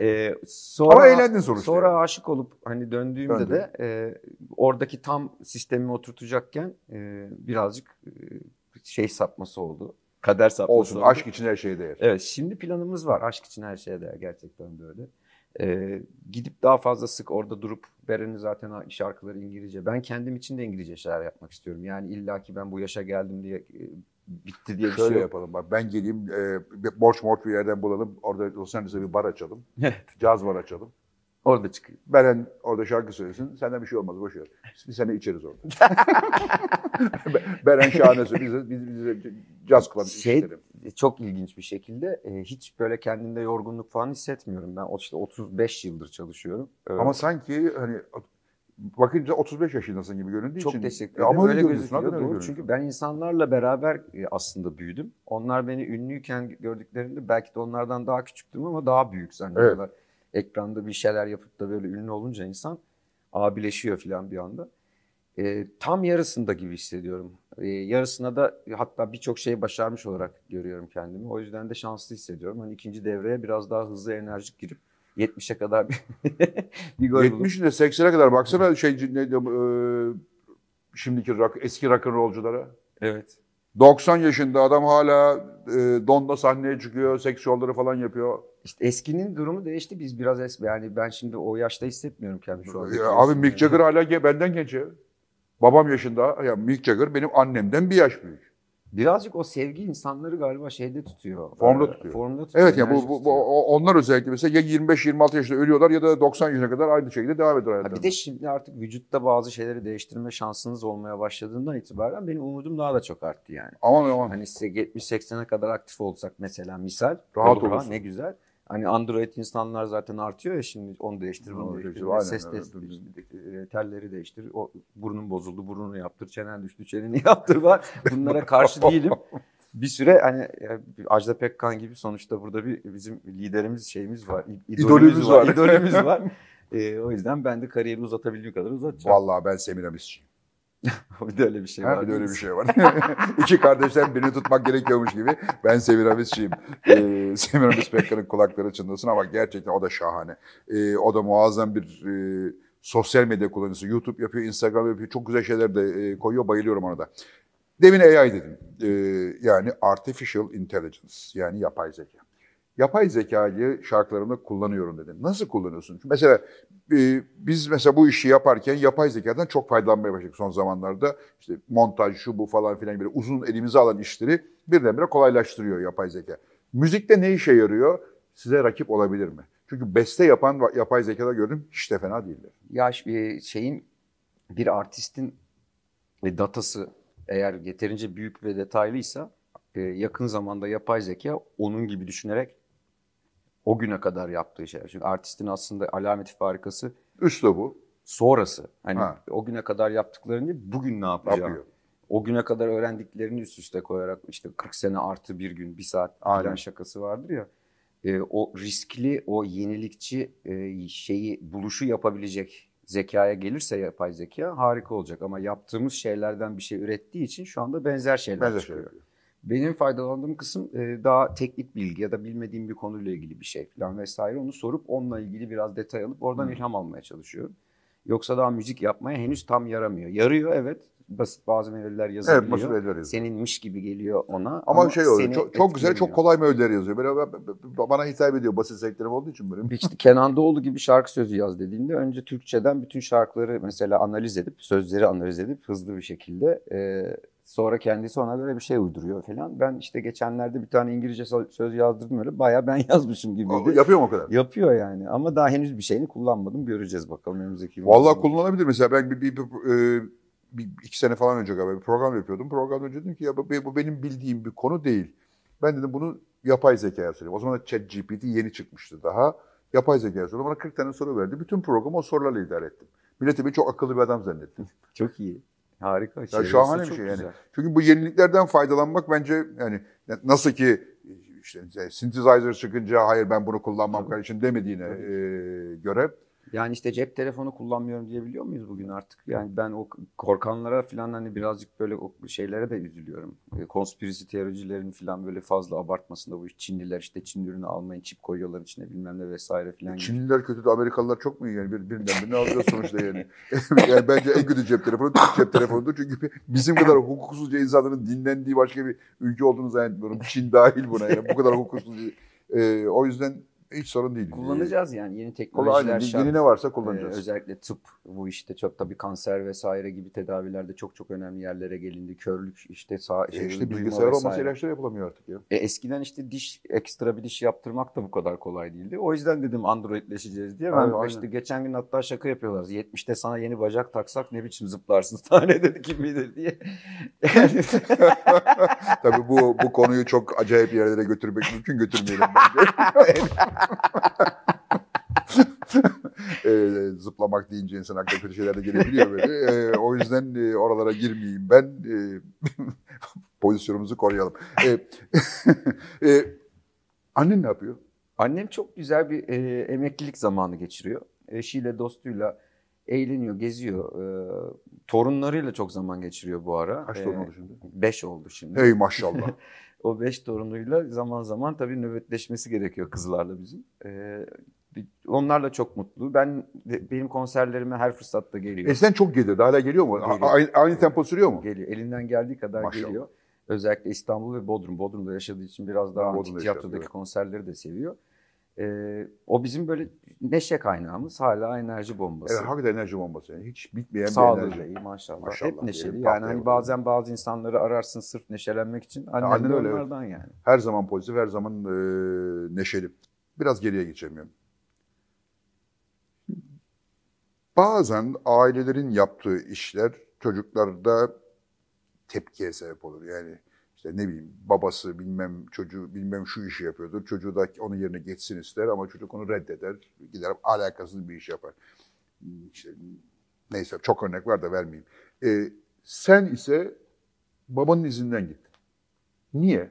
E, sonra, Ama eğlendin sonuçta. Sonra yani. aşık olup hani döndüğümde Döndüm. de e, oradaki tam sistemi oturtacakken e, birazcık e, şey sapması oldu. Kader sapması Olsun, oldu. aşk için her şeye değer. Evet, şimdi planımız var. Aşk için her şeye değer gerçekten böyle. Ee, gidip daha fazla sık orada durup Beren'in zaten şarkıları İngilizce. Ben kendim için de İngilizce şeyler yapmak istiyorum. Yani illa ki ben bu yaşa geldim diye bitti diye bir şey yok. yapalım bak ben geleyim e, borç morç bir yerden bulalım. Orada Los Angeles'ta bir bar açalım. Evet. Caz bar açalım. Orada çık. Beren orada şarkı söylesin. Senden bir şey olmaz boş ver. Biz sene içeriz orada. Beren şahane söylüyor. Biz, biz, biz, caz kulübü şey, işlerim. E, çok ilginç bir şekilde e, hiç böyle kendimde yorgunluk falan hissetmiyorum. Ben işte 35 yıldır çalışıyorum. Evet. Ama sanki hani bakınca 35 yaşındasın gibi göründüğü Çok için. Çok teşekkür e, ederim. Ama öyle, öyle gözüküyor. Doğru. Görüyorsun. Çünkü ben insanlarla beraber e, aslında büyüdüm. Onlar beni ünlüyken gördüklerinde belki de onlardan daha küçüktüm ama daha büyük zannediyorlar. Evet. Ekranda bir şeyler yapıp da böyle ünlü olunca insan abileşiyor falan bir anda. E, tam yarısında gibi hissediyorum. E, yarısına da hatta birçok şeyi başarmış olarak görüyorum kendimi. O yüzden de şanslı hissediyorum. Hani ikinci devreye biraz daha hızlı enerjik girip 70'e kadar bir, bir gol 70 de 80'e kadar baksana şey neydi, e, şimdiki rock, eski rock rolculara. Evet. 90 yaşında adam hala e, donda sahneye çıkıyor, seks yolları falan yapıyor. İşte eskinin durumu değişti. Biz biraz eski yani ben şimdi o yaşta hissetmiyorum kendimi şu an. abi Mick Jagger hala benden genç ya. Babam yaşında. Ya Mick Jagger benim annemden bir yaş büyük birazcık o sevgi insanları galiba şeyde tutuyor. Formda ee, tutuyor. Formda tutuyor. Evet ya bu, bu, bu onlar özellikle mesela ya 25 26 yaşında ölüyorlar ya da 90 yaşına kadar aynı şekilde devam ediyor hayatlarına. Bir de şimdi artık vücutta bazı şeyleri değiştirme şansınız olmaya başladığından itibaren benim umudum daha da çok arttı yani. Aman aman. Hani 70 80'e kadar aktif olsak mesela misal. Rahat olur. Ne güzel. Hani Android insanlar zaten artıyor ya şimdi onu değiştir, bunu değiştir. aynen, ses değiştir, e, telleri değiştir. O burnun bozuldu, burnunu yaptır, çenen düştü, çeneni yaptır var. Bunlara karşı değilim. bir süre hani e, Ajda Pekkan gibi sonuçta burada bir bizim liderimiz şeyimiz var. İdolümüz, idolümüz var. var. idolümüz var. ee, o yüzden ben de kariyeri uzatabildiğim kadar uzatacağım. Vallahi ben Semiramisçiyim. bir de öyle bir şey ha, var. Bir de öyle bir şey var. İki kardeşten birini tutmak gerekiyormuş gibi. Ben Semiramisçiyim. Ee, Semiramis Pekkan'ın kulakları çınlasın ama gerçekten o da şahane. Ee, o da muazzam bir e, sosyal medya kullanıcısı. YouTube yapıyor, Instagram yapıyor. Çok güzel şeyler de e, koyuyor. Bayılıyorum ona da. Demin AI dedim. Ee, yani Artificial Intelligence. Yani yapay zeka yapay zekayı şarkılarımda kullanıyorum dedim. Nasıl kullanıyorsun? Çünkü mesela e, biz mesela bu işi yaparken yapay zekadan çok faydalanmaya başladık son zamanlarda. İşte montaj, şu bu falan filan böyle uzun elimize alan işleri birdenbire kolaylaştırıyor yapay zeka. Müzikte ne işe yarıyor? Size rakip olabilir mi? Çünkü beste yapan yapay zekada gördüm hiç de fena değildi. Ya e, şeyin bir artistin e, datası eğer yeterince büyük ve detaylıysa e, yakın zamanda yapay zeka onun gibi düşünerek o güne kadar yaptığı şeyler. Çünkü artistin aslında alameti farikası bu, sonrası. Hani ha. o güne kadar yaptıklarını bugün ne yapacağım? Yapıyor. O güne kadar öğrendiklerini üst üste koyarak işte 40 sene artı bir gün, bir saat falan şakası vardır ya. E, o riskli, o yenilikçi e, şeyi, buluşu yapabilecek zekaya gelirse yapay zeka harika olacak. Ama yaptığımız şeylerden bir şey ürettiği için şu anda benzer şeyler benzer çıkıyor. Şey benim faydalandığım kısım e, daha teknik bilgi ya da bilmediğim bir konuyla ilgili bir şey falan vesaire onu sorup onunla ilgili biraz detay alıp oradan hmm. ilham almaya çalışıyorum. Yoksa daha müzik yapmaya henüz tam yaramıyor. Yarıyor evet. Basit bazı melodiler yazabiliyor. Evet, basit melodiler Seninmiş gibi geliyor ona. Ama, ama şey oluyor. Çok, çok güzel, çok kolay melodiler yazıyor. Böyle bana hitap ediyor basit zevklerim olduğu için böyle. İşte Kenan Doğulu gibi şarkı sözü yaz dediğinde önce Türkçeden bütün şarkıları mesela analiz edip, sözleri analiz edip hızlı bir şekilde e, Sonra kendisi ona böyle bir şey uyduruyor falan. Ben işte geçenlerde bir tane İngilizce söz yazdırdım öyle. Bayağı ben yazmışım gibi. Yapıyor mu o kadar? Yapıyor yani. Ama daha henüz bir şeyini kullanmadım. Göreceğiz bakalım önümüzdeki Vallahi kullanabilir mesela. Ben bir, bir, bir, e, bir, iki sene falan önce galiba bir program yapıyordum. Program önce dedim ki ya bu benim bildiğim bir konu değil. Ben dedim bunu yapay zeka sorayım. O zaman chat GPT yeni çıkmıştı daha. Yapay zekaya sordum. Bana 40 tane soru verdi. Bütün programı o sorularla idare ettim. Milleti beni çok akıllı bir adam zannettim. çok iyi. Harika. Ya şahane bir şey güzel. yani. Çünkü bu yeniliklerden faydalanmak bence yani nasıl ki işte, işte synthesizer çıkınca hayır ben bunu kullanmam kardeşim demediğine Tabii. e, göre yani işte cep telefonu kullanmıyorum diyebiliyor muyuz bugün artık? Yani ben o korkanlara falan hani birazcık böyle o şeylere de üzülüyorum. E, konspirisi teoricilerin falan böyle fazla abartmasında bu Çinliler işte Çin ürünü almayın çip koyuyorlar içine bilmem ne vesaire filan. Çinliler gibi. kötü de Amerikalılar çok mu iyi yani bir, birinden birini alıyor sonuçta yani. yani. bence en kötü cep telefonu cep telefonudur. Çünkü bizim kadar hukuksuzca insanların dinlendiği başka bir ülke olduğunu zannetmiyorum. Çin dahil buna yani bu kadar hukuksuz. Ee, o yüzden hiç sorun değil. Kullanacağız yani yeni teknolojiler Kolay, şart. Yeni ne varsa kullanacağız. Ee, özellikle tıp bu işte çok tabii kanser vesaire gibi tedavilerde çok çok önemli yerlere gelindi. Körlük işte sağ e şey, işte bilgisayar olması ilaçlar yapılamıyor artık ya. E, eskiden işte diş ekstra bir diş yaptırmak da bu kadar kolay değildi. O yüzden dedim Androidleşeceğiz diye. Ben aynen, işte geçen gün hatta şaka yapıyorlar. 70'te sana yeni bacak taksak ne biçim zıplarsın tane dedi kim bilir diye. tabii bu bu konuyu çok acayip yerlere götürmek mümkün götürmeyelim bence. e, zıplamak deyince insan akla kötü şeyler de gelebiliyor böyle. E, o yüzden e, oralara girmeyeyim ben. E, pozisyonumuzu koruyalım. E, e, annen ne yapıyor? Annem çok güzel bir e, emeklilik zamanı geçiriyor. Eşiyle, dostuyla eğleniyor, geziyor. E, torunlarıyla çok zaman geçiriyor bu ara. Kaç torun oldu şimdi? Beş oldu şimdi. Ey maşallah. O beş torunuyla zaman zaman tabii nöbetleşmesi gerekiyor kızlarla bizim. Ee, da çok mutlu. Ben benim konserlerime her fırsatta geliyor. Eskiden çok gelirdi. Hala geliyor mu? Geliyor. Aynı, aynı tempo sürüyor mu? Geliyor. Elinden geldiği kadar Maşallah. geliyor. Özellikle İstanbul ve Bodrum. Bodrum'da yaşadığı için biraz daha antik yaşadım, tiyatrodaki konserleri de seviyor. Ee, o bizim böyle neşe kaynağımız hala enerji bombası. Evet hakikaten enerji bombası yani hiç bitmeyen Sağlığı bir enerji. iyi maşallah. maşallah. Hep neşeli diyelim, yani hani bazen bazı insanları ararsın sırf neşelenmek için. Annem, Annen öyle onlardan yani. Her zaman pozitif her zaman e, neşeli. Biraz geriye geçemiyorum. Bazen ailelerin yaptığı işler çocuklarda tepkiye sebep olur. Yani işte ne bileyim babası bilmem çocuğu bilmem şu işi yapıyordur. Çocuğu da onun yerine geçsin ister ama çocuk onu reddeder. Gider alakasız bir iş yapar. İşte, neyse çok örnek var da vermeyeyim. Ee, sen ise babanın izinden gittin. Niye?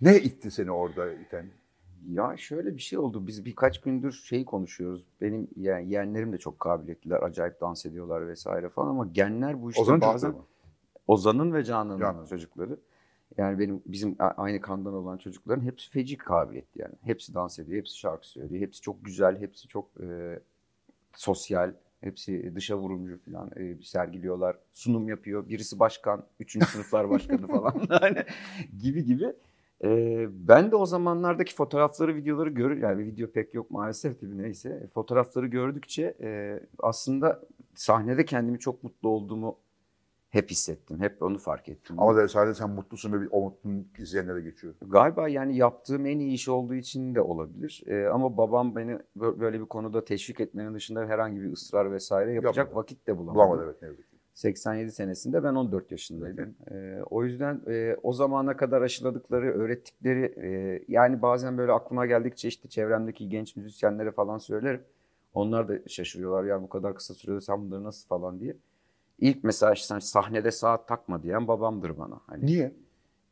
Ne itti seni orada iten? Ya şöyle bir şey oldu. Biz birkaç gündür şeyi konuşuyoruz. Benim yani yeğenlerim de çok kabiliyetliler. Acayip dans ediyorlar vesaire falan ama genler bu işte Ozan bazen... Ozan'ın ve Canan'ın Canan. çocukları. Yani benim bizim aynı kandan olan çocukların hepsi feci kabiliyetli yani. Hepsi dans ediyor, hepsi şarkı söylüyor, hepsi çok güzel, hepsi çok e, sosyal, hepsi dışa vurumcu falan e, sergiliyorlar. Sunum yapıyor, birisi başkan, üçüncü sınıflar başkanı falan yani gibi gibi. E, ben de o zamanlardaki fotoğrafları, videoları görür yani video pek yok maalesef gibi neyse. Fotoğrafları gördükçe e, aslında sahnede kendimi çok mutlu olduğumu hep hissettim, hep onu fark ettim. Ama sadece sen mutlusun ve o mutluluk izleyenlere geçiyor. Galiba yani yaptığım en iyi iş olduğu için de olabilir. Ee, ama babam beni böyle bir konuda teşvik etmenin dışında herhangi bir ısrar vesaire yapacak Yapmadı. vakit de bulamadı. Bulamadı evet ne 87 senesinde ben 14 yaşındaydım. Ee, o yüzden e, o zamana kadar aşıladıkları, öğrettikleri e, yani bazen böyle aklıma geldikçe işte çevremdeki genç müzisyenlere falan söylerim. Onlar da şaşırıyorlar ya bu kadar kısa sürede sen bunları nasıl falan diye. İlk mesela işte hani sahnede saat takma diyen babamdır bana. Hani Niye?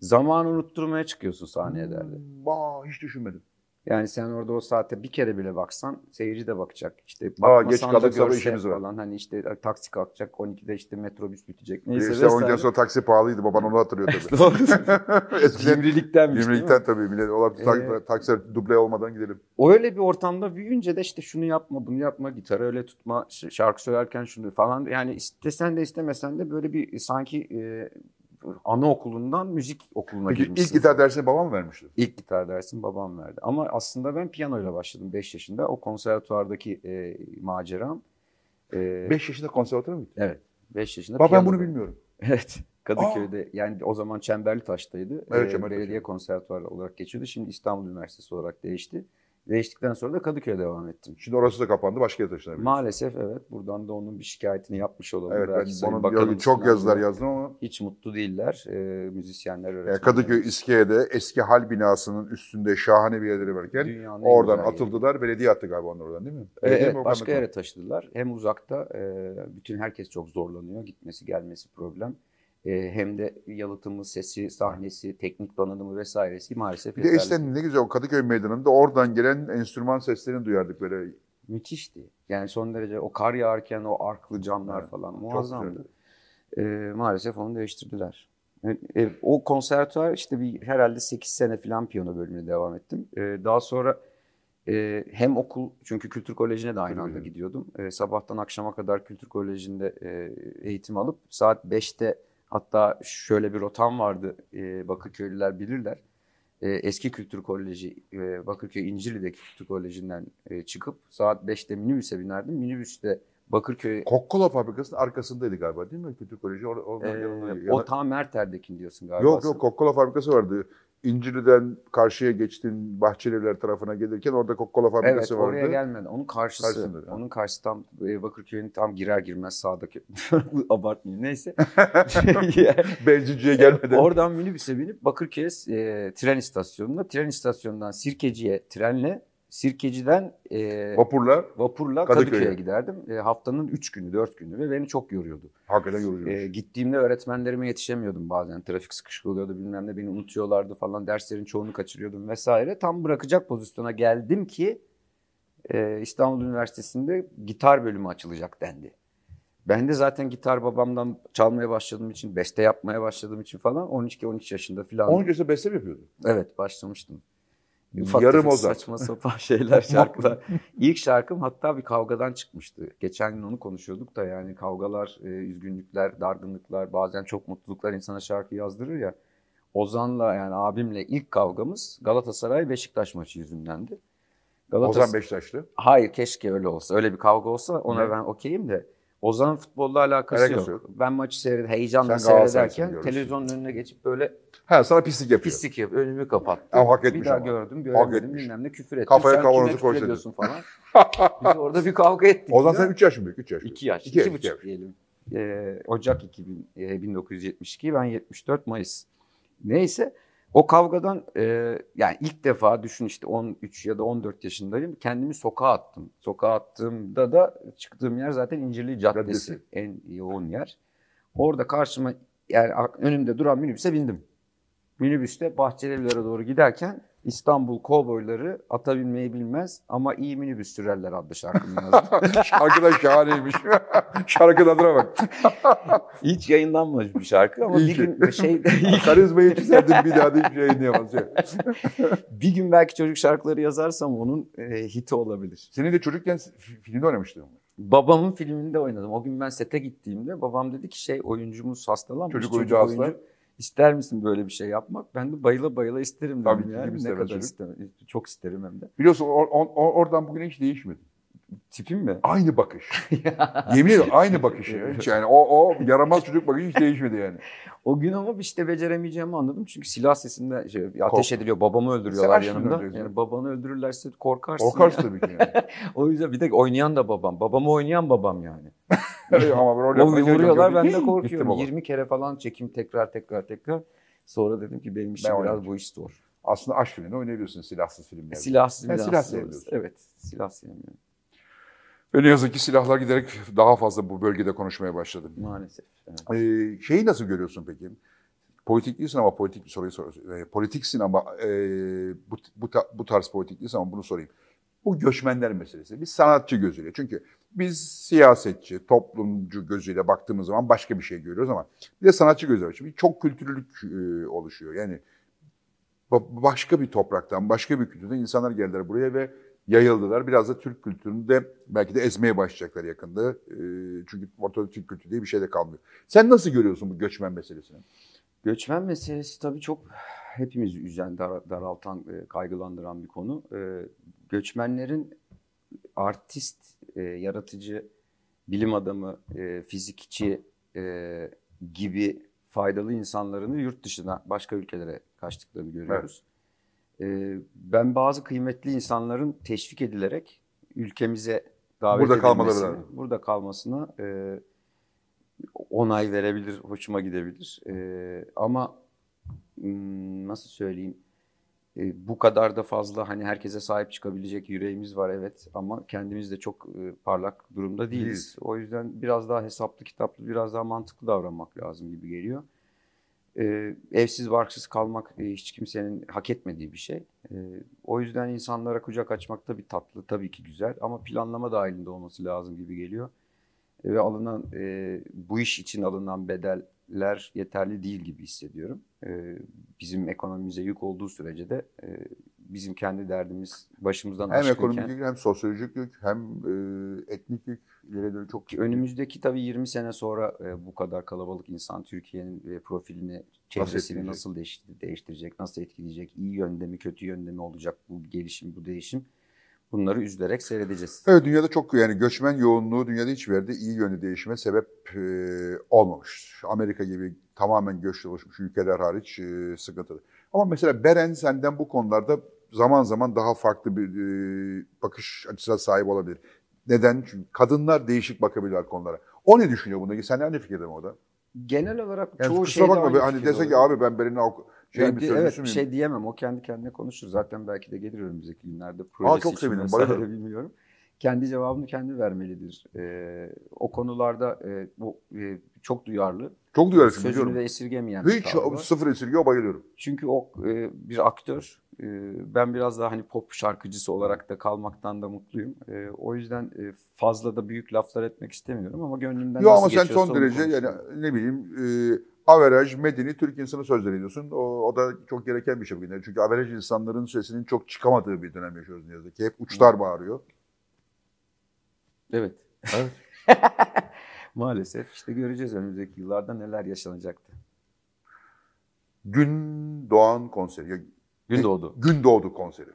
Zamanı unutturmaya çıkıyorsun sahneye hmm, derdi. Bah, hiç düşünmedim. Yani sen orada o saate bir kere bile baksan seyirci de bakacak. İşte bakmasan Aa, geç da görse işimiz var. falan. Hani işte taksi kalkacak 12'de işte metrobüs bitecek. Neyse işte 12'den sonra taksi pahalıydı baban onu hatırlıyor tabii. Eskiden, cimriliktenmiş Cimrilikten tabii millet. Ola, ee, taksi duble olmadan gidelim. Öyle bir ortamda büyüyünce de işte şunu yapma bunu yapma gitarı öyle tutma şarkı söylerken şunu falan. Yani istesen de istemesen de böyle bir sanki e, anaokulundan müzik okuluna Peki, girmişsin. İlk gitar dersini babam vermişti. İlk gitar dersini babam verdi. Ama aslında ben piyanoyla başladım 5 yaşında. O konservatuardaki e, maceram. 5 e, beş yaşında konservatuara mı Evet. 5 yaşında Bak ben bunu bilmiyorum. Evet. Kadıköy'de Aa. yani o zaman Çemberli Taş'taydı. Evet, Çemberli e, Belediye konservatuarı olarak geçiyordu. Şimdi İstanbul Üniversitesi olarak değişti. Değiştikten sonra da Kadıköy'e devam ettim. Şimdi orası da kapandı, başka yere taşınabilir. Maalesef evet. Buradan da onun bir şikayetini yapmış olalım. Evet, Belki ben bana yazdım, çok yazılar yazdım ama. Hiç mutlu değiller e, müzisyenler, e, öğretmenler. Kadıköy İskele'de eski hal binasının üstünde şahane bir yerleri varken Dünyanın oradan atıldılar. Yeri. Belediye attı galiba onları oradan değil mi? E, belediye evet, mi, başka yere taşıdılar. Hem uzakta e, bütün herkes çok zorlanıyor. Gitmesi gelmesi problem. Ee, hem de yalıtımı, sesi, sahnesi, teknik donanımı vesairesi maalesef. Bir de ne güzel o Kadıköy Meydanı'nda oradan gelen enstrüman seslerini duyardık böyle. Müthişti. Yani son derece o kar yağarken o arklı camlar evet, falan muazzamdı. E, maalesef onu değiştirdiler. Ee, e, o konservatuar işte bir herhalde 8 sene falan piyano bölümüne devam ettim. E, daha sonra e, hem okul çünkü kültür kolejine de aynı anda gidiyordum. E, sabahtan akşama kadar kültür kolejinde e, eğitim alıp saat 5'te Hatta şöyle bir rotam vardı e, Bakırköylüler bilirler. E, eski Kültür Koleji e, Bakırköy İncirli'deki Kültür Koleji'nden e, çıkıp saat 5'te minibüse binerdim. Minibüste Bakırköy... Kokkola fabrikasının arkasındaydı galiba değil mi? Kültür Koleji or- or- ee, yanında. O tam Merter'dekini diyorsun galiba. Yok yok Kokkola fabrikası vardı. İncirli'den karşıya geçtiğin bahçeliler tarafına gelirken orada Coca-Cola fabrikası evet, vardı. Evet oraya gelmeden. Onun karşısı. Karşısında, yani. Onun karşısı tam e, Bakırköy'ün tam girer girmez sağdaki. Abartmayayım neyse. Belcici'ye gelmeden. Oradan minibüse binip Bakırköy'e e, tren istasyonunda Tren istasyonundan Sirkeci'ye trenle Sirkeci'den e, vapurla, vapurla Kadıköy'e, Kadıköy'e giderdim. E, haftanın 3 günü, 4 günü ve beni çok yoruyordu. Hakikaten yoruyordu. E, gittiğimde öğretmenlerime yetişemiyordum bazen. Trafik sıkışık oluyordu bilmem ne beni unutuyorlardı falan. Derslerin çoğunu kaçırıyordum vesaire. Tam bırakacak pozisyona geldim ki e, İstanbul Üniversitesi'nde gitar bölümü açılacak dendi. Ben de zaten gitar babamdan çalmaya başladığım için, beste yapmaya başladığım için falan 12-13 yaşında falan. 13 yaşında beste mi yapıyordun? Evet, başlamıştım. Ufak Yarım ozak. saçma sapan şeyler şarkılar. İlk şarkım hatta bir kavgadan çıkmıştı. Geçen gün onu konuşuyorduk da yani kavgalar, e, üzgünlükler, dargınlıklar, bazen çok mutluluklar insana şarkı yazdırır ya. Ozan'la yani abimle ilk kavgamız Galatasaray Beşiktaş maçı yüzündendi. Galatasaray... Ozan Beşiktaşlı. Hayır keşke öyle olsa. Öyle bir kavga olsa ona evet. ben okeyim de. Ozan'ın futbolla alakası, yok. yok. Ben maçı seyred heyecanla seyrederken televizyonun önüne geçip böyle Ha sana pislik yapıyor. Pislik yapıyor. Önümü kapattı. Yani hak etmiş bir daha ama. gördüm, göremedim hak etmiş. bilmem ne küfür ettim. Kafaya kavanozu koysaydın. falan. Biz orada bir kavga ettik. Ozan sen 3 yaş mı büyük? 3 yaş. 2 yaş. 2,5 yaş, yaş. diyelim. Ee, Ocak 2000, e, 1972, ben 74 Mayıs. Neyse o kavgadan e, yani ilk defa düşün işte 13 ya da 14 yaşındayım. Kendimi sokağa attım. Sokağa attığımda da çıktığım yer zaten İncirli Caddesi. Caddesi. En yoğun yer. Orada karşıma yani önümde duran minibüse bindim. Minibüste Bahçelievler'e doğru giderken İstanbul kovboyları ata binmeyi bilmez ama iyi minibüs sürerler adlı şarkının yazdı. şarkı da şahaneymiş. Şarkının adına bak. Hiç yayınlanmamış bir şarkı ama iyi bir gün şey... Karizmayı çizerdim bir daha da hiçbir şey yayınlayamaz. bir gün belki çocuk şarkıları yazarsam onun e, hiti olabilir. Senin de çocukken filmde oynamıştın mı? Babamın filminde oynadım. O gün ben sete gittiğimde babam dedi ki şey oyuncumuz hastalanmış. Çocuk, çocuk oyuncu hasta. İster misin böyle bir şey yapmak? Ben de bayıla bayıla isterim. Tabii ki yani. Ne kadar isterim. Çok isterim hem de. Biliyorsun or, or, oradan bugüne hiç değişmedi. Tipim mi? Aynı bakış. Yemin ediyorum aynı bakış. yani o, o yaramaz çocuk bakışı hiç değişmedi yani. O gün ama işte beceremeyeceğimi anladım. Çünkü silah sesinde şey, ateş Kork. ediliyor. Babamı öldürüyorlar Sen yanımda. Yani babanı öldürürlerse korkarsın. Korkarsın tabii ki. Yani. o yüzden bir de oynayan da babam. Babamı oynayan babam yani. ama rol o vuruyorlar ben de korkuyorum. 20 kere falan çekim tekrar tekrar tekrar. Sonra dedim ki benim işim ben biraz bu iş zor. Aslında aşk filmini oynayabiliyorsun silahsız filmlerde. Silahsız, yani silahsız, silahsız, silahsız, evet silahsız. Evet silahsız. Ve ne yazık ki silahlar giderek daha fazla bu bölgede konuşmaya başladı. Maalesef. Evet. Ee, şeyi nasıl görüyorsun peki? Politik değilsin ama politik bir soruyu soruyorum. E, politiksin ama e, bu, bu, bu tarz politik değilsin ama bunu sorayım. Bu göçmenler meselesi. Biz sanatçı gözüyle. Çünkü biz siyasetçi, toplumcu gözüyle baktığımız zaman başka bir şey görüyoruz ama bir de sanatçı gözüyle. Şimdi çok kültürlülük e, oluşuyor. Yani başka bir topraktan, başka bir kültürden insanlar geldiler buraya ve yayıldılar. Biraz da Türk kültürünü de belki de ezmeye başlayacaklar yakında. E, çünkü ortada Türk kültürü diye bir şey de kalmıyor. Sen nasıl görüyorsun bu göçmen meselesini? Göçmen meselesi tabii çok hepimizi üzen, dar, daraltan, e, kaygılandıran bir konu. E, göçmenlerin artist, e, yaratıcı, bilim adamı, e, fizikçi e, gibi faydalı insanların yurt dışına, başka ülkelere kaçtıklarını görüyoruz. Evet. Ee, ben bazı kıymetli insanların teşvik edilerek ülkemize davet burada kalmaları lazım. Burada kalmasını e, onay verebilir, hoşuma gidebilir. E, ama hmm, nasıl söyleyeyim? E, bu kadar da fazla hani herkese sahip çıkabilecek yüreğimiz var evet ama kendimiz de çok e, parlak durumda değiliz. Biz. O yüzden biraz daha hesaplı kitaplı, biraz daha mantıklı davranmak lazım gibi geliyor e, evsiz barksız kalmak e, hiç kimsenin hak etmediği bir şey. E, o yüzden insanlara kucak açmak tabii tatlı, tabii ki güzel ama planlama dahilinde olması lazım gibi geliyor. E, ve alınan e, bu iş için alınan bedeller yeterli değil gibi hissediyorum. E, bizim ekonomimize yük olduğu sürece de e, bizim kendi derdimiz başımızdan hem ekonomik yük hem sosyolojik yük hem e, etnik yük ileri dönük çok önümüzdeki tabii 20 sene sonra e, bu kadar kalabalık insan Türkiye'nin e, profilini çevresini nasıl değiştirecek? değiştirecek nasıl etkileyecek iyi yönde mi kötü yönde mi olacak bu gelişim bu değişim bunları üzülerek seyredeceğiz. Evet dünyada çok yani göçmen yoğunluğu dünyada hiçbir yerde iyi yönde değişime sebep e, olmamış. Amerika gibi tamamen göçle oluşmuş ülkeler hariç e, sıkıntılı. Ama mesela Beren senden bu konularda zaman zaman daha farklı bir e, bakış açısına sahip olabilir. Neden? Çünkü kadınlar değişik bakabilirler konulara. O ne düşünüyor bundaki. Sen ne fikirde mi o Genel olarak yani çoğu şeyde bakma, aynı hani dese ki abi ben Beren'i şey yani, evet bir şey diyemem. O kendi kendine konuşur. Zaten belki de gelir önümüzdeki günlerde projesi Aa, çok sevindim, vesaire bilmiyorum. Kendi cevabını kendi vermelidir. Ee, o konularda e, bu e, çok duyarlı. Çok duyarlı. Sözünü de esirgemeyen Hiç tavrı. sıfır esirge, bayılıyorum. Çünkü o e, bir aktör. E, ben biraz daha hani pop şarkıcısı olarak da kalmaktan da mutluyum. E, o yüzden e, fazla da büyük laflar etmek istemiyorum ama gönlümden Yok ama sen son derece yani ne bileyim e, averaj, medeni Türk insanı sözleri ediyorsun. O, o da çok gereken bir şey bugünler. Çünkü averaj insanların sesinin çok çıkamadığı bir dönem yaşıyoruz ne yazık ki. Hep uçlar bağırıyor. Evet. evet. Maalesef işte göreceğiz önümüzdeki yıllarda neler yaşanacaktı. Gün Doğan konseri. Gün doğdu. Gün doğdu konseri.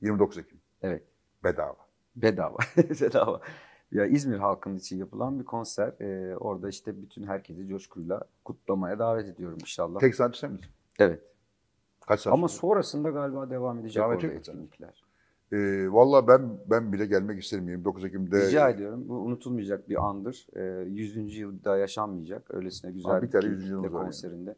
29 Ekim. Evet. Bedava. Bedava. Bedava. Ya İzmir halkının için yapılan bir konser. Ee, orada işte bütün herkesi coşkuyla kutlamaya davet ediyorum inşallah. Tek saat mi? Evet. Kaç saat? Ama sonra? sonrasında galiba devam edecek devam orada etkinlikler. E, ee, Valla ben ben bile gelmek isterim 29 Ekim'de. Rica ediyorum. Bu unutulmayacak bir andır. E, ee, 100. yılda yaşanmayacak. Öylesine güzel Aa, bir, bir kere 100. konserinde. Yani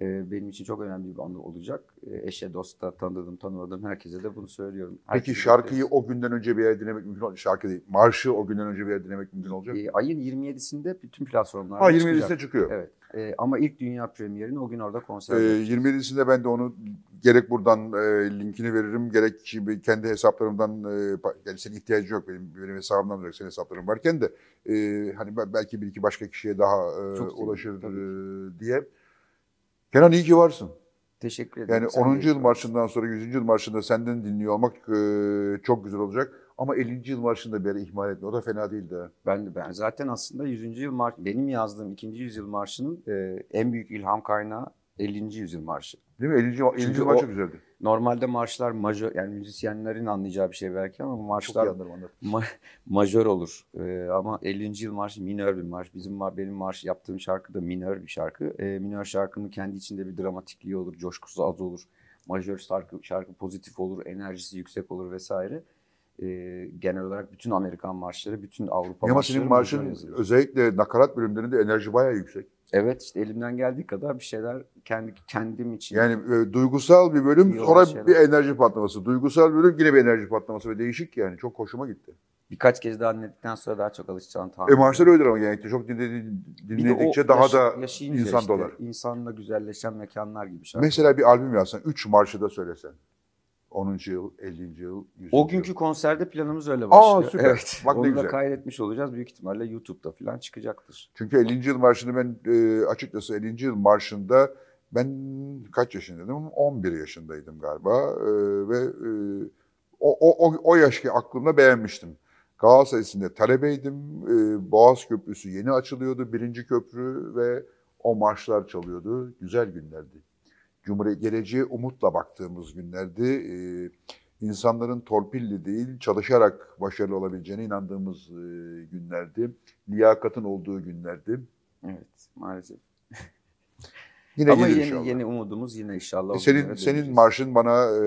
e, benim için çok önemli bir anı olacak. E, eşe, dosta, tanıdığım, tanımadığım herkese de bunu söylüyorum. Herkese Peki şarkıyı de... o günden önce bir yere dinlemek mümkün olacak. Şarkı değil, marşı o günden önce bir yere dinlemek mümkün olacak. E, ayın 27'sinde bütün platformlarda ha, 27'sinde çıkıyor. Evet. E, ama ilk dünya premierini o gün orada konser. E, 27'sinde ben de onu gerek buradan e, linkini veririm, gerek kendi hesaplarımdan, e, yani senin ihtiyacı yok benim, benim hesabımdan olarak senin hesapların varken de e, hani belki bir iki başka kişiye daha e, ulaşır e, diye. Kenan iyi ki varsın. Teşekkür ederim. Yani Sen 10. yıl marşından sonra 100. yıl marşında senden dinliyor olmak e, çok güzel olacak. Ama 50. yıl marşında beri ihmal etme. O da fena değildi. Ben ben zaten aslında 100. yıl marş benim yazdığım 2. yüzyıl marşının e, en büyük ilham kaynağı 50. yüzyıl marşı. Değil mi? 50. 50. Çünkü çok güzeldi. Normalde marşlar majör, yani müzisyenlerin anlayacağı bir şey belki ama marşlar ma- majör olur. Ee, ama 50. yıl marşı minör bir marş. Bizim benim marş yaptığım şarkı da minör bir şarkı. Ee, minör şarkının kendi içinde bir dramatikliği olur, coşkusu az olur. Majör şarkı, şarkı pozitif olur, enerjisi yüksek olur vesaire e, genel olarak bütün Amerikan marşları, bütün Avrupa Ama marşları. Ama senin marşın özellikle nakarat bölümlerinde enerji bayağı yüksek. Evet işte elimden geldiği kadar bir şeyler kendi kendim için. Yani e, duygusal bir bölüm sonra şeyler. bir enerji patlaması. Duygusal bölüm yine bir enerji patlaması ve değişik yani çok hoşuma gitti. Birkaç kez daha dinledikten sonra daha çok alışacağını tahmin E maçlar öyledir ama genellikle çok dinledi, dinledikçe daha yaş, da insan işte, dolar. İnsanla güzelleşen mekanlar gibi şarkı. Mesela bir albüm yazsan, üç marşı da söylesen. 10. yıl, 50. yıl, 100. O günkü yıl. konserde planımız öyle başlıyor. Aa süper. Evet. Bak Onu ne güzel. da kaydetmiş olacağız. Büyük ihtimalle YouTube'da falan çıkacaktır. Çünkü 50. yıl marşını ben e, açıkçası 50. yıl marşında ben kaç yaşındaydım? 11 yaşındaydım galiba e, ve e, o, o, o yaş ki aklımda beğenmiştim. Galatasaray'sında talebeydim. E, Boğaz Köprüsü yeni açılıyordu. Birinci köprü ve o marşlar çalıyordu. Güzel günlerdi. Cumhuriyet geleceğe umutla baktığımız günlerdi. E, insanların torpilli değil çalışarak başarılı olabileceğine inandığımız e, günlerdi. Liyakatın olduğu günlerdi. Evet maalesef. Yine Ama yeni, yeni umudumuz yine inşallah. E senin senin marşın bana e,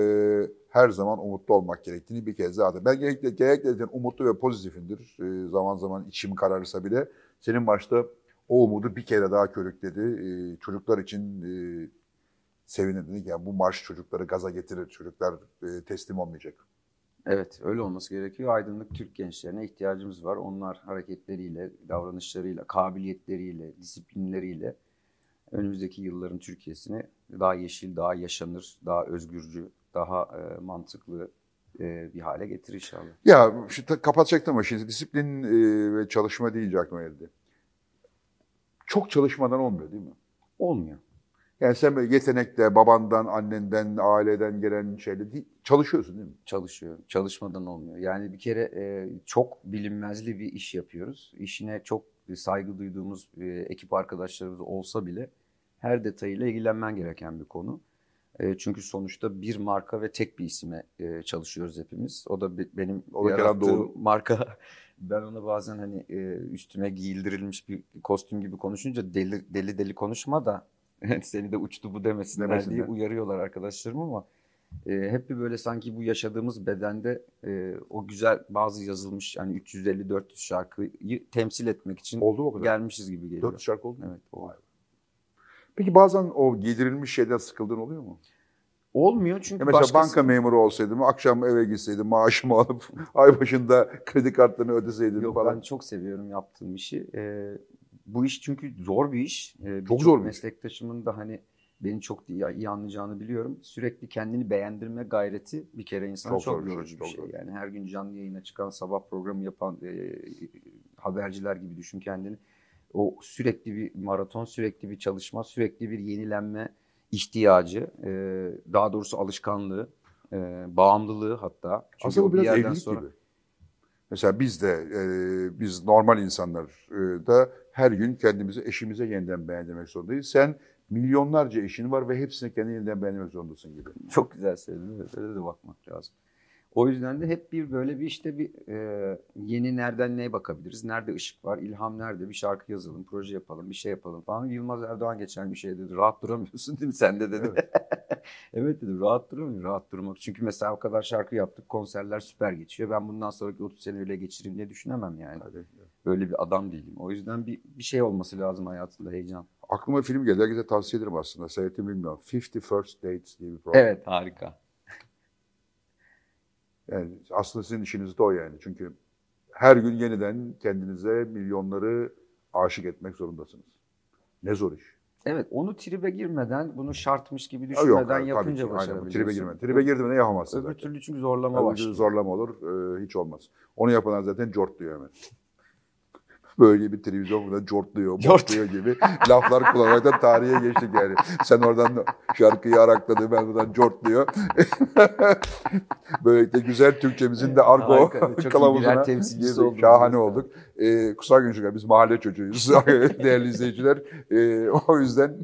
her zaman umutlu olmak gerektiğini bir kez daha. Ben genellikle, genellikle umutlu ve pozitifimdir. E, zaman zaman içim kararsa bile. Senin başta o umudu bir kere daha körükledi. E, çocuklar için e, sevinin ki Yani bu marş çocukları gaza getirir. Çocuklar e, teslim olmayacak. Evet öyle olması gerekiyor. Aydınlık Türk gençlerine ihtiyacımız var. Onlar hareketleriyle, davranışlarıyla, kabiliyetleriyle, disiplinleriyle önümüzdeki yılların Türkiye'sini daha yeşil, daha yaşanır, daha özgürcü, daha e, mantıklı e, bir hale getirir inşallah. Ya şu, kapatacaktım ama şimdi disiplin e, ve çalışma deyince aklıma geldi. Çok çalışmadan olmuyor değil mi? Olmuyor. Yani sen böyle yetenekle babandan, annenden, aileden gelen şeyle değil, çalışıyorsun değil mi? Çalışıyorum. Çalışmadan olmuyor. Yani bir kere e, çok bilinmezli bir iş yapıyoruz. İşine çok saygı duyduğumuz e, ekip arkadaşlarımız olsa bile her detayıyla ilgilenmen gereken bir konu. E, çünkü sonuçta bir marka ve tek bir isime e, çalışıyoruz hepimiz. O da be, benim o da yarattığım marka. Ben ona bazen hani e, üstüme giyildirilmiş bir kostüm gibi konuşunca deli deli, deli konuşma da seni de uçtu bu demesinler, demesinler. diye uyarıyorlar arkadaşlarım ama e, hep bir böyle sanki bu yaşadığımız bedende e, o güzel bazı yazılmış yani 350-400 şarkıyı temsil etmek için oldu o kadar. gelmişiz gibi geliyor. 400 şarkı oldu mu? Evet. O. Vay. Peki bazen o yedirilmiş şeyden sıkıldığın oluyor mu? Olmuyor çünkü ya Mesela başkası... banka memuru olsaydım, akşam eve gitseydim, maaşımı alıp ay başında kredi kartlarını ödeseydim Yok, falan. Yok ben çok seviyorum yaptığım işi. Ee, bu iş çünkü zor bir iş. Ee, çok zor bir meslektaşımın da hani beni çok iyi anlayacağını biliyorum. Sürekli kendini beğendirme gayreti bir kere insan çok, çok yorucu şey, bir çok şey. Zor. Şey. Yani her gün canlı yayına çıkan sabah programı yapan e, haberciler gibi düşün kendini. O sürekli bir maraton, sürekli bir çalışma, sürekli bir yenilenme ihtiyacı, e, daha doğrusu alışkanlığı, e, bağımlılığı hatta. Çünkü Aslında bu biraz evlilik sonra, gibi. Mesela biz de, e, biz normal insanlar e, da her gün kendimizi eşimize yeniden beğendirmek zorundayız. Sen milyonlarca eşin var ve hepsini kendine yeniden beğendirmek zorundasın gibi. Çok güzel söyledin. Öyle de bakmak lazım. O yüzden de hep bir böyle bir işte bir e, yeni nereden neye bakabiliriz? Nerede ışık var? İlham nerede? Bir şarkı yazalım, proje yapalım, bir şey yapalım falan. Yılmaz Erdoğan geçen bir şey dedi. Rahat duramıyorsun değil mi sen de dedi. Evet, evet dedim rahat duramıyorum. Rahat durmak. Çünkü mesela o kadar şarkı yaptık. Konserler süper geçiyor. Ben bundan sonraki 30 sene öyle geçireyim diye düşünemem yani. Tabii. Böyle bir adam değilim. O yüzden bir, bir şey olması lazım hayatında heyecan. Aklıma film geldi. Herkese tavsiye ederim aslında. Seyrettim bilmiyorum. Fifty First Dates diye bir program. Evet harika. Yani aslında sizin işiniz de o yani. Çünkü her gün yeniden kendinize milyonları aşık etmek zorundasınız. Ne zor iş. Evet, onu tribe girmeden, bunu şartmış gibi düşünmeden Yok, tabii yapınca ki, başarabiliyorsun. Aynen, tribe girme. Tribe girdiğinde yapamazsın Öbür zaten. türlü çünkü zorlama Öbür başlıyor. Zorlama olur, e, hiç olmaz. Onu yapanlar zaten diyor hemen böyle bir televizyon burada cortluyor, cortluyor gibi laflar kullanarak da tarihe geçtik yani. Sen oradan şarkıyı arakladın, ben buradan cortluyor. Böylelikle güzel Türkçemizin de argo kılavuzuna şahane olduk. Ee, kusura görüşürüz. Biz mahalle çocuğuyuz değerli izleyiciler. Ee, o yüzden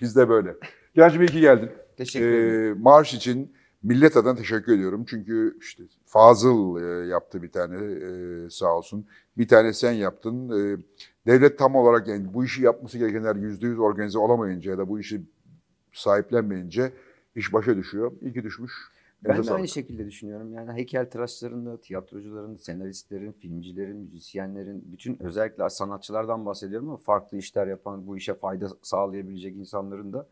biz de böyle. Gerçi bir iki geldin. Teşekkür ee, ederim. Ee, marş için Millet adına teşekkür ediyorum. Çünkü işte Fazıl e, yaptı bir tane e, sağ olsun. Bir tane sen yaptın. E, devlet tam olarak yani bu işi yapması gerekenler yüzde yüz organize olamayınca ya da bu işi sahiplenmeyince iş başa düşüyor. İyi ki düşmüş. Ben de, aynı şekilde düşünüyorum. Yani heykel tıraşların da, tiyatrocuların, senaristlerin, filmcilerin, müzisyenlerin, bütün özellikle sanatçılardan bahsediyorum ama farklı işler yapan, bu işe fayda sağlayabilecek insanların da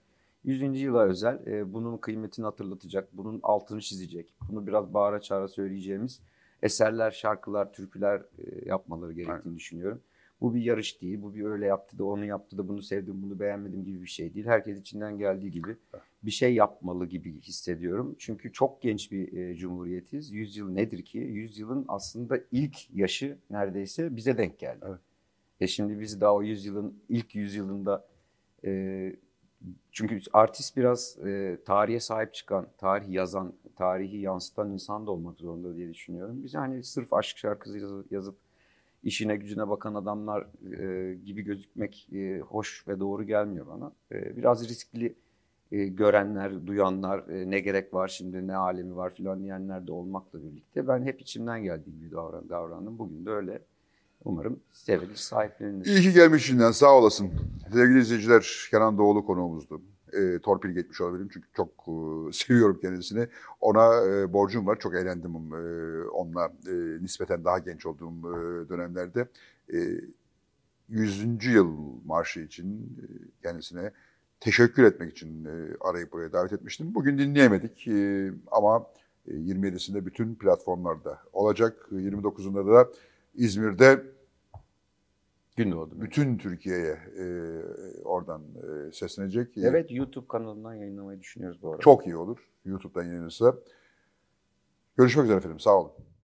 100. yıla özel e, bunun kıymetini hatırlatacak, bunun altını çizecek, bunu biraz bağıra çağıra söyleyeceğimiz eserler, şarkılar, türküler e, yapmaları gerektiğini Aynen. düşünüyorum. Bu bir yarış değil, bu bir öyle yaptı da onu yaptı da bunu sevdim, bunu beğenmedim gibi bir şey değil. Herkes içinden geldiği gibi bir şey yapmalı gibi hissediyorum. Çünkü çok genç bir e, cumhuriyetiz. yıl nedir ki? 100 yılın aslında ilk yaşı neredeyse bize denk geldi. Evet. E şimdi biz daha o 100 yılın ilk yüzyılında e, çünkü artist biraz e, tarihe sahip çıkan, tarihi yazan, tarihi yansıtan insan da olmak zorunda diye düşünüyorum. Biz hani sırf aşk şarkısı yazıp, yazıp işine gücüne bakan adamlar e, gibi gözükmek e, hoş ve doğru gelmiyor bana. E, biraz riskli e, görenler, duyanlar e, ne gerek var şimdi, ne alemi var filan diyenler de olmakla birlikte ben hep içimden geldiği gibi davran, davrandım. Bugün de öyle. Umarım devrilir, sahiplenilir. İyi ki gelmişinden sağ olasın. Sevgili izleyiciler, Kenan Doğulu konuğumuzdu. E, torpil geçmiş olabilirim çünkü çok e, seviyorum kendisini. Ona e, borcum var, çok eğlendim e, onunla e, nispeten daha genç olduğum e, dönemlerde. E, 100. yıl marşı için e, kendisine teşekkür etmek için e, arayıp buraya davet etmiştim. Bugün dinleyemedik e, ama 27'sinde e, bütün platformlarda olacak. 29'unda e, da İzmir'de Gündoğdu. Bütün Türkiye'ye e, oradan e, seslenecek. Evet YouTube kanalından yayınlamayı düşünüyoruz bu arada. Çok iyi olur. YouTube'dan yayınlanırsa. Görüşmek üzere efendim. Sağ olun.